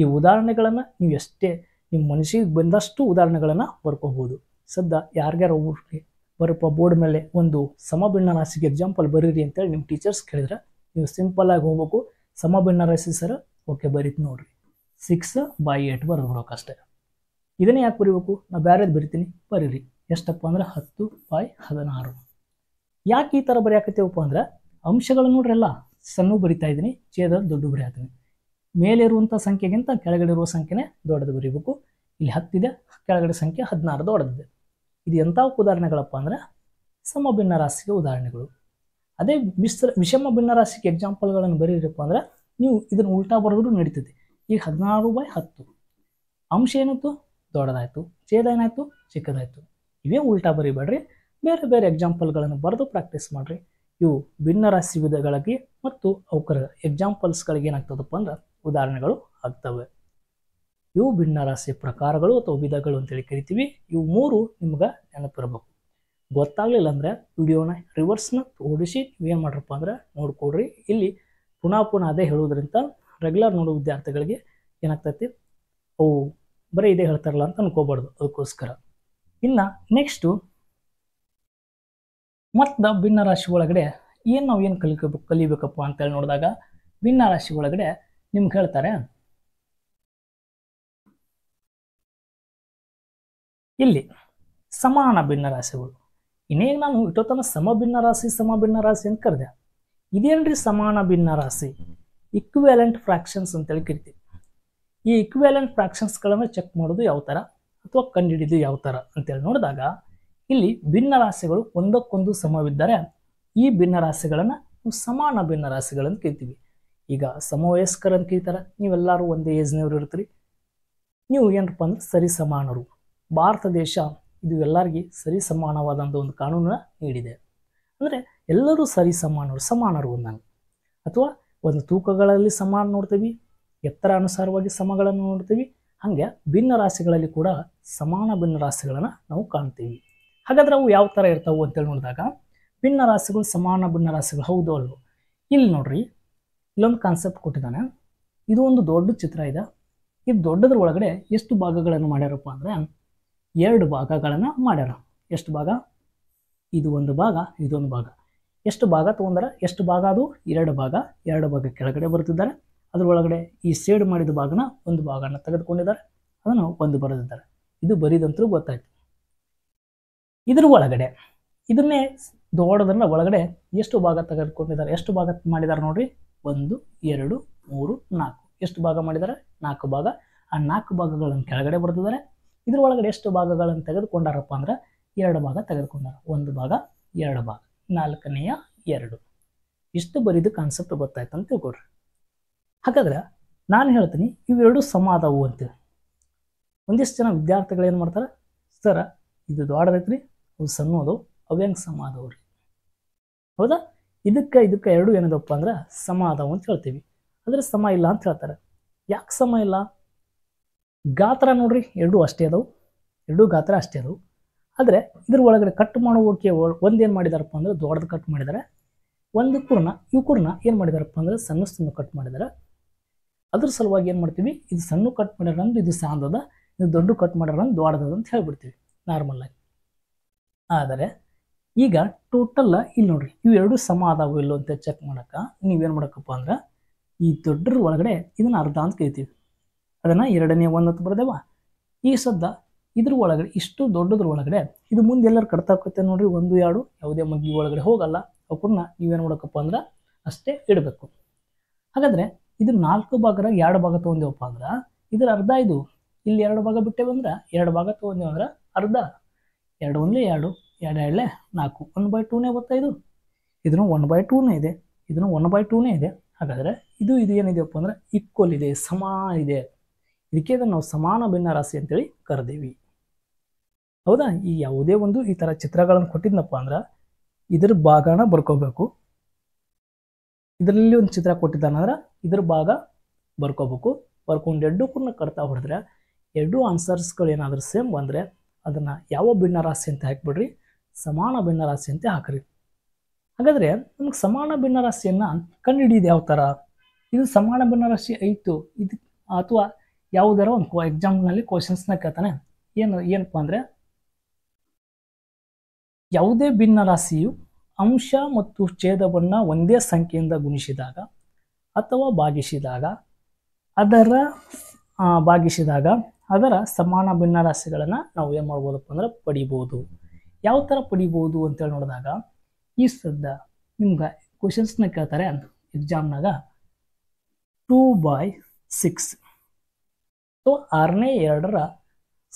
ಈ ಉದಾಹರಣೆಗಳನ್ನು ನೀವು ಎಷ್ಟೇ ನಿಮ್ಮ ಮನಸ್ಸಿಗೆ ಬಂದಷ್ಟು ಉದಾಹರಣೆಗಳನ್ನು ಬರ್ಕೋಬೋದು ಸದ್ದ ಯಾರ್ಯಾರು ಊರಿಗೆ ಬರಪ್ಪ ಬೋರ್ಡ್ ಮೇಲೆ ಒಂದು ಸಮಭಿನ್ನ ರಾಶಿಗೆ ಎಕ್ಸಾಂಪಲ್ ಬರೀರಿ ಅಂತೇಳಿ ನಿಮ್ಮ ಟೀಚರ್ಸ್ ಕೇಳಿದ್ರೆ ನೀವು ಆಗಿ ಹೋಗ್ಬೇಕು ಸಮಭಿನ್ನ ರಾಶಿ ಸರ್ ಓಕೆ ಬರೀತು ನೋಡ್ರಿ ಸಿಕ್ಸ್ ಬೈ ಏಟ್ ಬರೋಕೆ ಅಷ್ಟೇ ಇದನ್ನೇ ಯಾಕೆ ಬರೀಬೇಕು ನಾನು ಬೇರೆದು ಬರಿತೀನಿ ಬರೀರಿ ಎಷ್ಟಪ್ಪ ಅಂದ್ರೆ ಹತ್ತು ಬೈ ಹದಿನಾರು ಯಾಕೆ ಈ ಥರ ಬರೆಯಾಕತ್ತೇವಪ್ಪ ಅಂದ್ರೆ ಅಂಶಗಳು ನೋಡ್ರಲ್ಲ ಸಣ್ಣ ಬರಿತಾ ಇದ್ದೀನಿ ಛೇದ ದೊಡ್ಡ ಬರೆಯಾತೀನಿ ಮೇಲಿರುವಂಥ ಸಂಖ್ಯೆಗಿಂತ ಕೆಳಗಡೆ ಇರುವ ಸಂಖ್ಯೆನೇ ದೊಡ್ಡದು ಬರೀಬೇಕು ಇಲ್ಲಿ ಹತ್ತಿದೆ ಕೆಳಗಡೆ ಸಂಖ್ಯೆ ಹದಿನಾರು ದೊಡ್ಡದಿದೆ ಇದು ಎಂಥ ಉದಾಹರಣೆಗಳಪ್ಪ ಅಂದರೆ ಸಮ ಭಿನ್ನ ರಾಶಿಗೆ ಉದಾಹರಣೆಗಳು ಅದೇ ಮಿಶ್ರ ವಿಷಮ ಭಿನ್ನ ರಾಶಿಗೆ ಎಕ್ಸಾಂಪಲ್ಗಳನ್ನು ಬರೀರಪ್ಪ ಅಂದರೆ ನೀವು ಇದನ್ನು ಉಲ್ಟಾ ಬರೆದ್ರು ನಡೀತದೆ ಈಗ ಹದಿನಾರು ಬೈ ಹತ್ತು ಅಂಶ ಏನಾಯಿತು ದೊಡ್ಡದಾಯಿತು ಛೇದ ಏನಾಯಿತು ಚಿಕ್ಕದಾಯಿತು ಇವೇ ಉಲ್ಟಾ ಬರಿಬೇಡ್ರಿ ಬೇರೆ ಬೇರೆ ಎಕ್ಸಾಂಪಲ್ಗಳನ್ನು ಬರೆದು ಪ್ರಾಕ್ಟೀಸ್ ಮಾಡಿರಿ ಇವು ಭಿನ್ನ ರಾಶಿ ವಿಧಗಳಿಗೆ ಮತ್ತು ಅವಕರ ಎಕ್ಸಾಂಪಲ್ಸ್ಗಳಿಗೆ ಏನಾಗ್ತದಪ್ಪ ಅಂದ್ರೆ ಉದಾಹರಣೆಗಳು ಆಗ್ತವೆ ಇವು ಭಿನ್ನ ರಾಶಿಯ ಪ್ರಕಾರಗಳು ಅಥವಾ ವಿಧಗಳು ಅಂತೇಳಿ ಕರಿತೀವಿ ಇವು ಮೂರು ನಿಮ್ಗೆ ನೆನಪಿರಬೇಕು ಗೊತ್ತಾಗ್ಲಿಲ್ಲ ಅಂದ್ರೆ ವಿಡಿಯೋನ ರಿವರ್ಸ್ನ ಓಡಿಸಿ ಏನು ಮಾಡ್ರಪ್ಪ ಅಂದ್ರೆ ನೋಡ್ಕೊಡ್ರಿ ಇಲ್ಲಿ ಪುನಃ ಪುನಃ ಅದೇ ಹೇಳೋದ್ರಿಂದ ರೆಗ್ಯುಲರ್ ನೋಡೋ ವಿದ್ಯಾರ್ಥಿಗಳಿಗೆ ಏನಾಗ್ತೈತಿ ಅವು ಬರೀ ಇದೇ ಹೇಳ್ತಾರಲ್ಲ ಅಂತ ಅನ್ಕೋಬಾರ್ದು ಅದಕ್ಕೋಸ್ಕರ ಇನ್ನು ನೆಕ್ಸ್ಟು ಮತ್ತ ಭಿನ್ನ ರಾಶಿ ಒಳಗಡೆ ಏನು ನಾವು ಏನು ಕಲಿಕೋಬೇಕು ಕಲಿಬೇಕಪ್ಪ ಅಂತೇಳಿ ನೋಡಿದಾಗ ಭಿನ್ನ ರಾಶಿ ಒಳಗಡೆ ನಿಮ್ಗೆ ಹೇಳ್ತಾರೆ ಇಲ್ಲಿ ಸಮಾನ ಭಿನ್ನ ರಾಶಿಗಳು ಇನ್ನೇನು ನಾನು ಇಟ್ಟೋತನ ಸಮ ಭಿನ್ನ ರಾಶಿ ಸಮ ಭಿನ್ನ ರಾಶಿ ಅಂತ ಕರೆದೆ ಇದೇನ್ರಿ ಸಮಾನ ಭಿನ್ನ ರಾಶಿ ಇಕ್ವೆಲೆಂಟ್ ಫ್ರಾಕ್ಷನ್ಸ್ ಅಂತೇಳಿ ಕರಿತೀವಿ ಈ ಫ್ರಾಕ್ಷನ್ಸ್ ಫ್ರಾಕ್ಷನ್ಸ್ಗಳನ್ನು ಚೆಕ್ ಮಾಡೋದು ಯಾವ ಥರ ಅಥವಾ ಕಂಡುಹಿಡಿದು ಯಾವ ಥರ ಅಂತೇಳಿ ನೋಡಿದಾಗ ಇಲ್ಲಿ ಭಿನ್ನ ರಾಶಿಗಳು ಒಂದಕ್ಕೊಂದು ಸಮವಿದ್ದರೆ ಈ ಭಿನ್ನ ರಾಶಿಗಳನ್ನು ಸಮಾನ ಭಿನ್ನ ರಾಶಿಗಳನ್ನು ಕರಿತೀವಿ ಈಗ ಸಮವಯಸ್ಕರ ಅಂತ ಕೇಳ್ತಾರೆ ನೀವೆಲ್ಲರೂ ಒಂದೇ ಏಜ್ನವ್ರು ಇರ್ತೀರಿ ನೀವು ಏನಪ್ಪ ಅಂದ್ರೆ ಸರಿ ಸಮಾನರು ಭಾರತ ದೇಶ ಇದು ಎಲ್ಲರಿಗೆ ಸರಿ ಸಮಾನವಾದಂಥ ಒಂದು ಕಾನೂನನ್ನ ನೀಡಿದೆ ಅಂದರೆ ಎಲ್ಲರೂ ಸರಿ ಸಮಾನರು ಸಮಾನರು ಒಂದಂಗೆ ಅಥವಾ ಒಂದು ತೂಕಗಳಲ್ಲಿ ಸಮಾನ ನೋಡ್ತೀವಿ ಎತ್ತರ ಅನುಸಾರವಾಗಿ ಸಮಗಳನ್ನು ನೋಡ್ತೀವಿ ಹಾಗೆ ಭಿನ್ನ ರಾಶಿಗಳಲ್ಲಿ ಕೂಡ ಸಮಾನ ಭಿನ್ನ ರಾಶಿಗಳನ್ನು ನಾವು ಕಾಣ್ತೀವಿ ಹಾಗಾದ್ರೆ ಅವು ಯಾವ ಥರ ಇರ್ತಾವೆ ಅಂತೇಳಿ ನೋಡಿದಾಗ ಭಿನ್ನ ರಾಶಿಗಳು ಸಮಾನ ಭಿನ್ನ ರಾಶಿಗಳು ಹೌದು ಅಲ್ವೋ ಇಲ್ಲಿ ನೋಡ್ರಿ ಇಲ್ಲೊಂದು ಕಾನ್ಸೆಪ್ಟ್ ಕೊಟ್ಟಿದ್ದಾನೆ ಇದು ಒಂದು ದೊಡ್ಡ ಚಿತ್ರ ಇದೆ ಇದು ದೊಡ್ಡದ್ರ ಒಳಗಡೆ ಎಷ್ಟು ಭಾಗಗಳನ್ನು ಮಾಡ್ಯಾರಪ್ಪ ಅಂದರೆ ಎರಡು ಭಾಗಗಳನ್ನು ಮಾಡ್ಯಾರ ಎಷ್ಟು ಭಾಗ ಇದು ಒಂದು ಭಾಗ ಇದೊಂದು ಭಾಗ ಎಷ್ಟು ಭಾಗ ತಗೊಂಡರೆ ಎಷ್ಟು ಭಾಗ ಅದು ಎರಡು ಭಾಗ ಎರಡು ಭಾಗ ಕೆಳಗಡೆ ಬರುತ್ತಿದ್ದಾರೆ ಅದರೊಳಗಡೆ ಈ ಸೇಡ್ ಮಾಡಿದ ಭಾಗನ ಒಂದು ಭಾಗನ ತೆಗೆದುಕೊಂಡಿದ್ದಾರೆ ಅದನ್ನು ಒಂದು ಬರೆದಿದ್ದಾರೆ ಇದು ಬರೀದಂತರೂ ಗೊತ್ತಾಯ್ತು ಇದರ ಒಳಗಡೆ ಇದನ್ನೇ ದೊಡ್ಡದ್ರನ್ನ ಒಳಗಡೆ ಎಷ್ಟು ಭಾಗ ತೆಗೆದುಕೊಂಡಿದ್ದಾರೆ ಎಷ್ಟು ಭಾಗ ಮಾಡಿದ್ದಾರೆ ನೋಡ್ರಿ ಒಂದು ಎರಡು ಮೂರು ನಾಲ್ಕು ಎಷ್ಟು ಭಾಗ ಮಾಡಿದ್ದಾರೆ ನಾಲ್ಕು ಭಾಗ ಆ ನಾಲ್ಕು ಭಾಗಗಳನ್ನು ಕೆಳಗಡೆ ಬರೆದಿದ್ದಾರೆ ಇದ್ರ ಒಳಗಡೆ ಎಷ್ಟು ಭಾಗಗಳನ್ನು ತೆಗೆದುಕೊಂಡಾರಪ್ಪ ಅಂದ್ರೆ ಎರಡು ಭಾಗ ತೆಗೆದುಕೊಂಡಾರ ಒಂದು ಭಾಗ ಎರಡು ಭಾಗ ನಾಲ್ಕನೆಯ ಎರಡು ಇಷ್ಟು ಬರೀದು ಕಾನ್ಸೆಪ್ಟ್ ಗೊತ್ತಾಯ್ತು ಅಂತ ತಿಳ್ಕೊಡ್ರಿ ಹಾಗಾದ್ರೆ ನಾನು ಹೇಳ್ತೀನಿ ಇವೆರಡು ಸಮ ಅದಾವು ಅಂತೇಳಿ ಒಂದಿಷ್ಟು ಜನ ವಿದ್ಯಾರ್ಥಿಗಳು ಏನು ಮಾಡ್ತಾರೆ ಸರ ಇದು ದೊಡ್ಡದೈತ್ರಿ ಅವು ಸಣ್ಣ ಅದಾವು ಅವು ಹೌದಾ ಇದಕ್ಕೆ ಇದಕ್ಕೆ ಎರಡು ಏನದಪ್ಪ ಅಂದ್ರೆ ಸಮ ಅದಾವ ಅಂತ ಹೇಳ್ತೀವಿ ಅಂದರೆ ಸಮ ಇಲ್ಲ ಅಂತ ಹೇಳ್ತಾರೆ ಯಾಕೆ ಸಮ ಇಲ್ಲ ಗಾತ್ರ ನೋಡ್ರಿ ಎರಡೂ ಅಷ್ಟೇ ಅದಾವು ಎರಡೂ ಗಾತ್ರ ಅಷ್ಟೇ ಅದಾವು ಆದರೆ ಇದ್ರ ಒಳಗಡೆ ಕಟ್ ಮಾಡೋಕೆ ಒಂದೇನು ಮಾಡಿದಾರಪ್ಪ ಅಂದ್ರೆ ದೊಡ್ಡದು ಕಟ್ ಮಾಡಿದ್ದಾರೆ ಒಂದು ಕೂರ್ನ ಇವು ಕುರ್ನ ಏನು ಮಾಡಿದಾರಪ್ಪ ಅಂದ್ರೆ ಸಣ್ಣ ಸಣ್ಣ ಕಟ್ ಮಾಡಿದ್ದಾರೆ ಅದ್ರ ಸಲುವಾಗಿ ಏನು ಮಾಡ್ತೀವಿ ಇದು ಸಣ್ಣ ಕಟ್ ಅಂದ್ರೆ ಇದು ಸಾಂದದ ಇದು ದೊಡ್ಡ ಕಟ್ ಅಂದ್ರೆ ದೊಡ್ಡದ ಅಂತ ಹೇಳ್ಬಿಡ್ತೀವಿ ಆಗಿ ಆದರೆ ಈಗ ಟೋಟಲ್ ಇಲ್ಲಿ ನೋಡ್ರಿ ಇವು ಎರಡು ಸಮ ಅದಾವೋ ಇಲ್ಲೋ ಅಂತ ಚೆಕ್ ಮಾಡಕ್ಕ ನೀವೇನು ಮಾಡಕಪ್ಪ ಅಂದ್ರೆ ಈ ದೊಡ್ಡರ ಒಳಗಡೆ ಇದನ್ನ ಅರ್ಧ ಅಂತ ಕರಿತೀವಿ ಅದನ್ನು ಎರಡನೇ ಒಂದು ಅಂತ ಬರ್ದೇವ ಈ ಸದ್ದ ಇದ್ರ ಒಳಗಡೆ ಇಷ್ಟು ದೊಡ್ಡದ್ರ ಒಳಗಡೆ ಇದು ಮುಂದೆ ಎಲ್ಲರೂ ಕಡ್ತಾ ಹೋಗುತ್ತೆ ನೋಡ್ರಿ ಒಂದು ಎರಡು ಯಾವುದೇ ಮಗ್ಗಿ ಒಳಗಡೆ ಹೋಗಲ್ಲ ಅವಕ್ಕನ್ನ ನೀವೇನು ಮಾಡಕಪ್ಪ ಅಂದ್ರೆ ಅಷ್ಟೇ ಇಡಬೇಕು ಹಾಗಾದ್ರೆ ಇದು ನಾಲ್ಕು ಭಾಗದಾಗ ಎರಡು ಭಾಗ ತಗೊಂಡೇವಪ್ಪ ಅಂದ್ರೆ ಇದ್ರ ಅರ್ಧ ಇದು ಇಲ್ಲಿ ಎರಡು ಭಾಗ ಬಿಟ್ಟೇವಂದ್ರೆ ಎರಡು ಭಾಗ ಅಂದ್ರೆ ಅರ್ಧ ಎರಡು ಒಂದೇ ಎರಡು ಎರಡು ಎರಡಲೇ ನಾಲ್ಕು ಒನ್ ಬೈ ಟೂನೇ ಇದು ಇದನ್ನು ಒನ್ ಬೈ ಟೂನೇ ಇದೆ ಇದನ್ನು ಒನ್ ಬೈ ಟೂನೇ ಇದೆ ಹಾಗಾದರೆ ಇದು ಇದು ಏನಿದೆಯಪ್ಪ ಅಂದರೆ ಈಕ್ವಲ್ ಇದೆ ಸಮಾನ ಇದೆ ಇದಕ್ಕೆ ಇದನ್ನು ನಾವು ಸಮಾನ ಭಿನ್ನ ರಾಶಿ ಅಂತೇಳಿ ಕರೆದೇವಿ ಹೌದಾ ಈ ಯಾವುದೇ ಒಂದು ಈ ಥರ ಚಿತ್ರಗಳನ್ನು ಕೊಟ್ಟಿದ್ನಪ್ಪ ಅಂದ್ರೆ ಇದ್ರ ಭಾಗನ ಬರ್ಕೋಬೇಕು ಇದರಲ್ಲಿ ಒಂದು ಚಿತ್ರ ಕೊಟ್ಟಿದ್ದಾನಂದ್ರೆ ಇದ್ರ ಭಾಗ ಬರ್ಕೋಬೇಕು ಬರ್ಕೊಂಡು ಎರಡು ಕೂಡ ಕಟ್ತಾ ಹೊಡೆದ್ರೆ ಎರಡೂ ಆನ್ಸರ್ಸ್ಗಳು ಏನಾದರೂ ಸೇಮ್ ಬಂದರೆ ಅದನ್ನು ಯಾವ ಭಿನ್ನ ರಾಶಿ ಅಂತ ಹಾಕ್ಬಿಡ್ರಿ ಸಮಾನ ಅಂತ ಹಾಕ್ರಿ ಹಾಗಾದ್ರೆ ನಮಗೆ ಸಮಾನ ಭಿನ್ನರಾಶಿಯನ್ನು ಕಂಡುಹಿಡಿಯೋದು ಯಾವ ತರ ಇದು ಸಮಾನ ಭಿನ್ನರಾಶಿ ಐತು ಇದು ಅಥವಾ ಯಾವುದಾರ ಒಂದು ಕೋ ಎಕ್ಸಾಮ್ನಲ್ಲಿ ಕ್ವಶನ್ಸ್ನ ಕೇಳ್ತಾನೆ ಏನು ಏನಪ್ಪ ಅಂದ್ರೆ ಯಾವುದೇ ಭಿನ್ನರಾಶಿಯು ಅಂಶ ಮತ್ತು ಛೇದವನ್ನ ಒಂದೇ ಸಂಖ್ಯೆಯಿಂದ ಗುಣಿಸಿದಾಗ ಅಥವಾ ಭಾಗಿಸಿದಾಗ ಅದರ ಭಾಗಿಸಿದಾಗ ಅದರ ಸಮಾನ ಭಿನ್ನರಾಶಿಗಳನ್ನು ನಾವು ಏನು ಮಾಡ್ಬೋದಪ್ಪ ಅಂದ್ರೆ ಪಡಿಬೋದು ಯಾವ ಥರ ಪಡಿಬೋದು ಅಂತೇಳಿ ನೋಡಿದಾಗ ಈ ಸದ್ದ ನಿಮ್ಗೆ ಕ್ವಶನ್ಸ್ನ ಕೇಳ್ತಾರೆ ಎಕ್ಸಾಮ್ನಾಗ ಟೂ ಬೈ ಸಿಕ್ಸ್ ಸೊ ಆರನೇ ಎರಡರ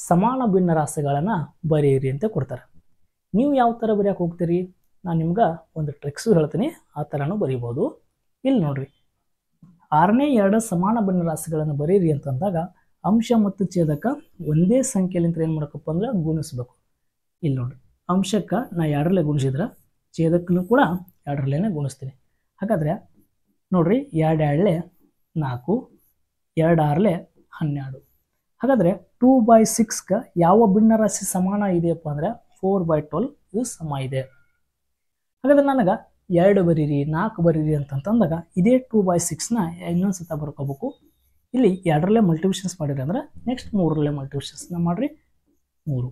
ಸಮಾನ ಭಿನ್ನ ರಾಸೆಗಳನ್ನು ಬರೆಯಿರಿ ಅಂತ ಕೊಡ್ತಾರೆ ನೀವು ಯಾವ ಥರ ಬರೆಯೋಕೆ ಹೋಗ್ತೀರಿ ನಾನು ನಿಮ್ಗೆ ಒಂದು ಟ್ರಿಕ್ಸು ಹೇಳ್ತೀನಿ ಆ ಥರನೂ ಬರಿಬೋದು ಇಲ್ಲಿ ನೋಡ್ರಿ ಆರನೇ ಎರಡು ಸಮಾನ ಭಿನ್ನ ರಾಶಿಗಳನ್ನು ಬರೀರಿ ಅಂತಂದಾಗ ಅಂಶ ಮತ್ತು ಛೇದಕ ಒಂದೇ ಸಂಖ್ಯೆಯಲ್ಲಿ ಏನು ಮಾಡಬೇಕಪ್ಪ ಅಂದ್ರೆ ಗುಣಿಸ್ಬೇಕು ಇಲ್ಲಿ ನೋಡ್ರಿ ಅಂಶಕ್ಕೆ ನಾ ಎರಡರಲ್ಲೇ ಗುಣಿಸಿದ್ರೆ ಛೇದಕ್ಕೂ ಕೂಡ ಎರಡರಲ್ಲೇ ಗುಣಿಸ್ತೀನಿ ಹಾಗಾದರೆ ನೋಡಿರಿ ಎರಡು ಎರಡಲೆ ನಾಲ್ಕು ಎರಡು ಆರಲೆ ಹನ್ನೆರಡು ಹಾಗಾದರೆ ಟೂ ಬೈ ಸಿಕ್ಸ್ಗೆ ಯಾವ ರಾಶಿ ಸಮಾನ ಇದೆಯಪ್ಪ ಅಂದರೆ ಫೋರ್ ಬೈ ಟ್ವೆಲ್ ಇದು ಸಮ ಇದೆ ಹಾಗಾದ್ರೆ ನನಗೆ ಎರಡು ಬರೀರಿ ನಾಲ್ಕು ಬರೀರಿ ಅಂತಂತಂದಾಗ ಇದೇ ಟೂ ಬೈ ಸಿಕ್ಸ್ನ ಇನ್ನೊಂದು ಸತ ಬರ್ಕೋಬೇಕು ಇಲ್ಲಿ ಎರಡರಲ್ಲೇ ಮಲ್ಟಿವಿಷನ್ಸ್ ಮಾಡಿರಿ ಅಂದರೆ ನೆಕ್ಸ್ಟ್ ಮೂರರಲ್ಲೇ ಮಲ್ಟಿವಿಷನ್ಸ್ನ ಮಾಡಿರಿ ಮೂರು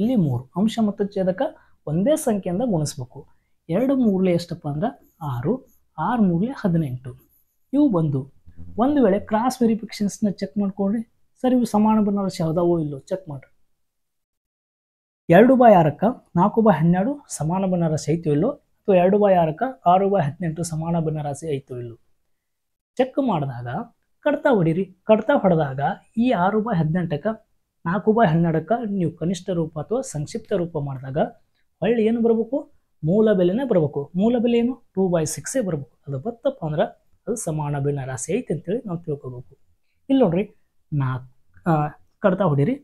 ಇಲ್ಲಿ ಮೂರು ಅಂಶ ಮತ್ತು ಛೇದಕ ಒಂದೇ ಸಂಖ್ಯೆಯಿಂದ ಗುಣಿಸ್ಬೇಕು ಎರಡು ಮೂರಲೆ ಎಷ್ಟಪ್ಪ ಅಂದ್ರೆ ಆರು ಆರು ಮೂರಲೆ ಹದಿನೆಂಟು ಇವು ಬಂದು ಒಂದು ವೇಳೆ ಕ್ರಾಸ್ ವೆರಿಫಿಕೇಶನ್ಸ್ನ ಚೆಕ್ ಮಾಡ್ಕೊಳ್ರಿ ಸರಿ ಇವು ಸಮಾನ ಬಣ್ಣರಾಶಿ ಯಾವ್ದಾವೋ ಇಲ್ಲೋ ಚೆಕ್ ಮಾಡ್ರಿ ಎರಡು ಬಾಯ್ ಆರಕ್ಕ ನಾಲ್ಕು ಬಾಯ್ ಹನ್ನೆರಡು ಸಮಾನ ಬಣ್ಣರಾಶಿ ಐತೋ ಇಲ್ಲೋ ಅಥವಾ ಎರಡು ಬಾಯ್ ಆರಕ್ಕ ಆರು ಬಾಯ್ ಹದಿನೆಂಟು ಸಮಾನ ಬಣ್ಣರಾಶಿ ಐತೋ ಇಲ್ಲೋ ಚೆಕ್ ಮಾಡಿದಾಗ ಕಡ್ತಾ ಹೊಡೀರಿ ಕಡ್ತಾ ಹೊಡೆದಾಗ ಈ ಆರು ಬಾಯ್ ಹದಿನೆಂಟಕ್ಕ ನಾಲ್ಕು ಬೈ ಹನ್ನೆರಡಕ್ಕೆ ನೀವು ಕನಿಷ್ಠ ರೂಪ ಅಥವಾ ಸಂಕ್ಷಿಪ್ತ ರೂಪ ಮಾಡಿದಾಗ ಹೊಳ್ಳಿ ಏನು ಬರಬೇಕು ಮೂಲ ಬೆಲೆನೇ ಬರಬೇಕು ಮೂಲ ಬೆಲೆ ಏನು ಟೂ ಬೈ ಸಿಕ್ಸೇ ಬರಬೇಕು ಅದು ಬತ್ತಪ್ಪ ಅಂದ್ರೆ ಅದು ಸಮಾನ ಭಿನ್ನ ರಾಶಿ ಐತೆ ಅಂತೇಳಿ ನಾವು ತಿಳ್ಕೊಬೇಕು ಇಲ್ಲಿ ನೋಡ್ರಿ ನಾಲ್ಕು ಕಡ್ತಾ ಹೊಡೀರಿ